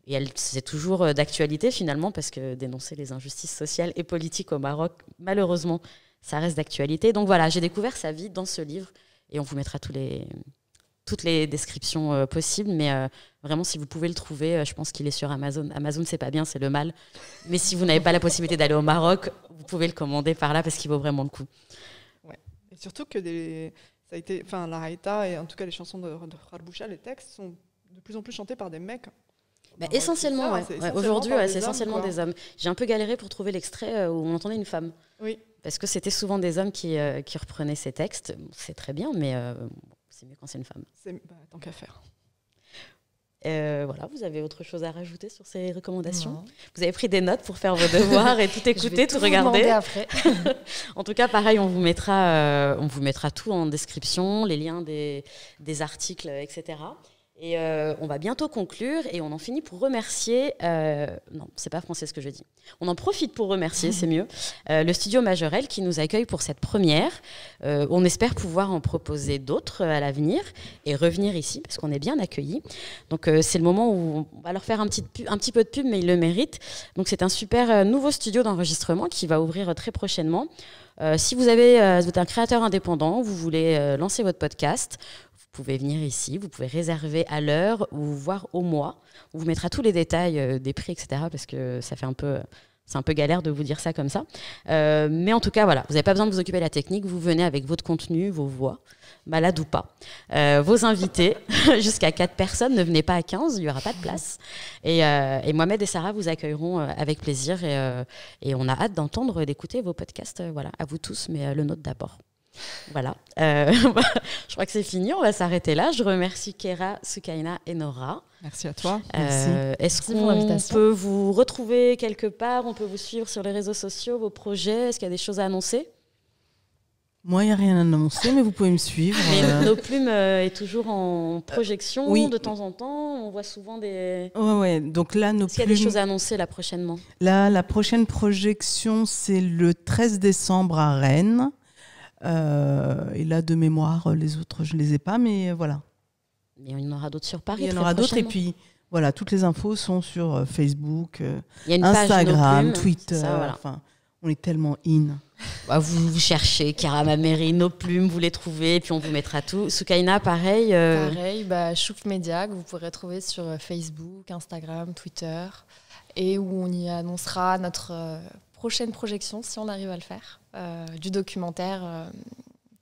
[SPEAKER 1] et elle, c'est toujours euh, d'actualité finalement, parce que dénoncer les injustices sociales et politiques au Maroc, malheureusement, ça reste d'actualité. Donc voilà, j'ai découvert sa vie dans ce livre, et on vous mettra tous les, toutes les descriptions euh, possibles, mais euh, vraiment, si vous pouvez le trouver, je pense qu'il est sur Amazon. Amazon, c'est pas bien, c'est le mal. Mais si vous n'avez pas la possibilité d'aller au Maroc, vous pouvez le commander par là, parce qu'il vaut vraiment le coup.
[SPEAKER 2] Ouais. Et surtout que ça a été... enfin, la Raïta, et en tout cas les chansons de, de les textes sont de plus en plus chantés par des mecs bah, essentiellement, ouais. Aujourd'hui, c'est essentiellement des hommes.
[SPEAKER 1] J'ai un peu galéré pour trouver l'extrait euh, où on entendait une femme. Oui. Parce que c'était souvent des hommes qui, euh, qui reprenaient ces textes. C'est très bien, mais euh, c'est mieux quand c'est une femme. Bah, tant qu'à faire. voilà, vous avez autre chose à rajouter sur ces recommandations Vous avez pris des notes pour faire vos devoirs et tout écouter, tout, regarder. après. en tout cas, pareil, on vous mettra, on vous mettra tout en description, les liens des, des articles, etc. Et euh, on va bientôt conclure et on en finit pour remercier. Euh, non, c'est pas français ce que je dis. On en profite pour remercier, c'est mieux, euh, le studio Majorel qui nous accueille pour cette première. on espère pouvoir en proposer d'autres à l'avenir et revenir ici parce qu'on est bien accueillis. Donc c'est le moment où on va leur faire un petit, peu de pub, mais ils le méritent. Donc c'est un super nouveau studio d'enregistrement qui va ouvrir très prochainement. si vous, avez, êtes un créateur indépendant, vous voulez lancer votre podcast, vous pouvez venir ici, vous pouvez réserver à l'heure ou voir au mois. On vous mettra tous les détails euh, des prix, etc. Parce que ça fait un peu, c'est un peu galère de vous dire ça comme ça. Euh, mais en tout cas, voilà, vous n'avez pas besoin de vous occuper de la technique. Vous venez avec votre contenu, vos voix, malade ou pas, euh, vos invités, jusqu'à 4 personnes. Ne venez pas à 15, il n'y aura pas de place. Et, Mohamed et Sarah vous accueilleront avec plaisir. Et, et on a hâte d'entendre, et d'écouter vos podcasts. voilà, à vous tous, mais le nôtre d'abord. Voilà. Euh, je crois que c'est fini. On va s'arrêter là. Je remercie Kera, Sukaina et Nora. Merci à toi. Euh, est-ce qu'on peut vous retrouver quelque part On peut vous suivre sur les réseaux sociaux, vos projets Est-ce qu'il y a des choses à annoncer
[SPEAKER 3] moi, il n'y a rien à annoncer, mais vous pouvez me suivre. Euh. nos
[SPEAKER 1] plumes est toujours en projection oui. de temps en temps. On voit souvent des.
[SPEAKER 3] ouais. Donc là, nos Est-ce qu'il y a des choses à annoncer là prochainement Là, la prochaine projection, c'est le 13 décembre à Rennes. Euh, et là, de mémoire, les autres, je ne les ai pas, mais voilà.
[SPEAKER 1] Mais il y en aura d'autres sur Paris. Il y en aura d'autres. Et puis,
[SPEAKER 3] voilà, toutes les infos sont sur euh, Facebook, euh, Instagram, Twitter.
[SPEAKER 1] on est tellement in. Bah, vous, cherchez Cara nos plumes, vous les trouvez, et puis on vous mettra tout. Soukaina, pareil. Pareil,
[SPEAKER 4] bah, Chouf Media, que vous pourrez trouver sur Facebook, Instagram, Twitter, et où on y annoncera notre prochaine projection, si on arrive à le faire, euh, du documentaire euh,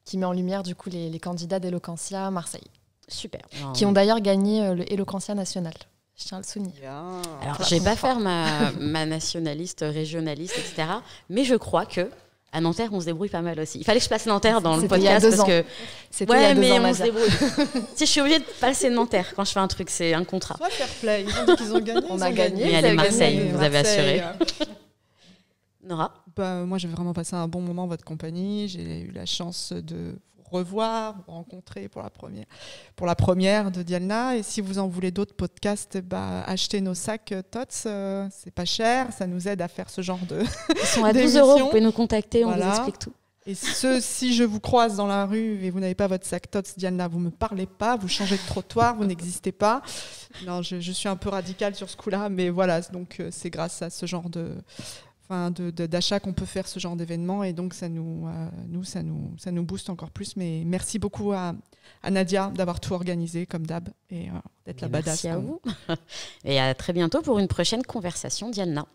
[SPEAKER 4] qui met en lumière du coup les, candidats d'Eloquentia à Marseille. Super. Ah, qui ont d'ailleurs gagné euh, le national. Je tiens à le souligner.
[SPEAKER 1] Alors, je vais pas faire ma, nationaliste, régionaliste, etc. Mais je crois que à Nanterre, on se débrouille pas mal aussi. Il fallait que je passe Nanterre dans le podcast parce que c'est il deux mais ans, je suis obligée de passer Nanterre quand je fais un truc, c'est un contrat. Soit fair
[SPEAKER 2] play, ils ont dit qu'ils ont gagné.
[SPEAKER 1] On a gagné. Mais allez Marseille, vous avez assuré.
[SPEAKER 2] Bah, euh, moi, j'ai vraiment passé un bon moment en votre compagnie. J'ai eu la chance de vous revoir, vous rencontrer pour la première, pour la première de Dialna. Et si vous en voulez d'autres podcasts, bah, achetez nos sacs euh, TOTS. Euh, c'est pas cher, ça nous aide à faire ce genre de. Ils sont à 12 euros, vous pouvez nous contacter, on vous explique tout. Et ce, si je vous croise dans la rue et vous n'avez pas votre sac TOTS, Diana, vous ne me parlez pas, vous changez de trottoir, vous n'existez pas. Non, je, je, suis un peu radical sur ce coup-là, mais voilà, donc c'est grâce à ce genre de, d'achat qu'on peut faire ce genre d'événement et donc ça nous, euh, nous, ça nous ça nous booste encore plus mais merci beaucoup à, Nadia d'avoir tout organisé comme d'hab et euh, d'être la badass merci à vous
[SPEAKER 1] et à très bientôt pour une prochaine conversation Diana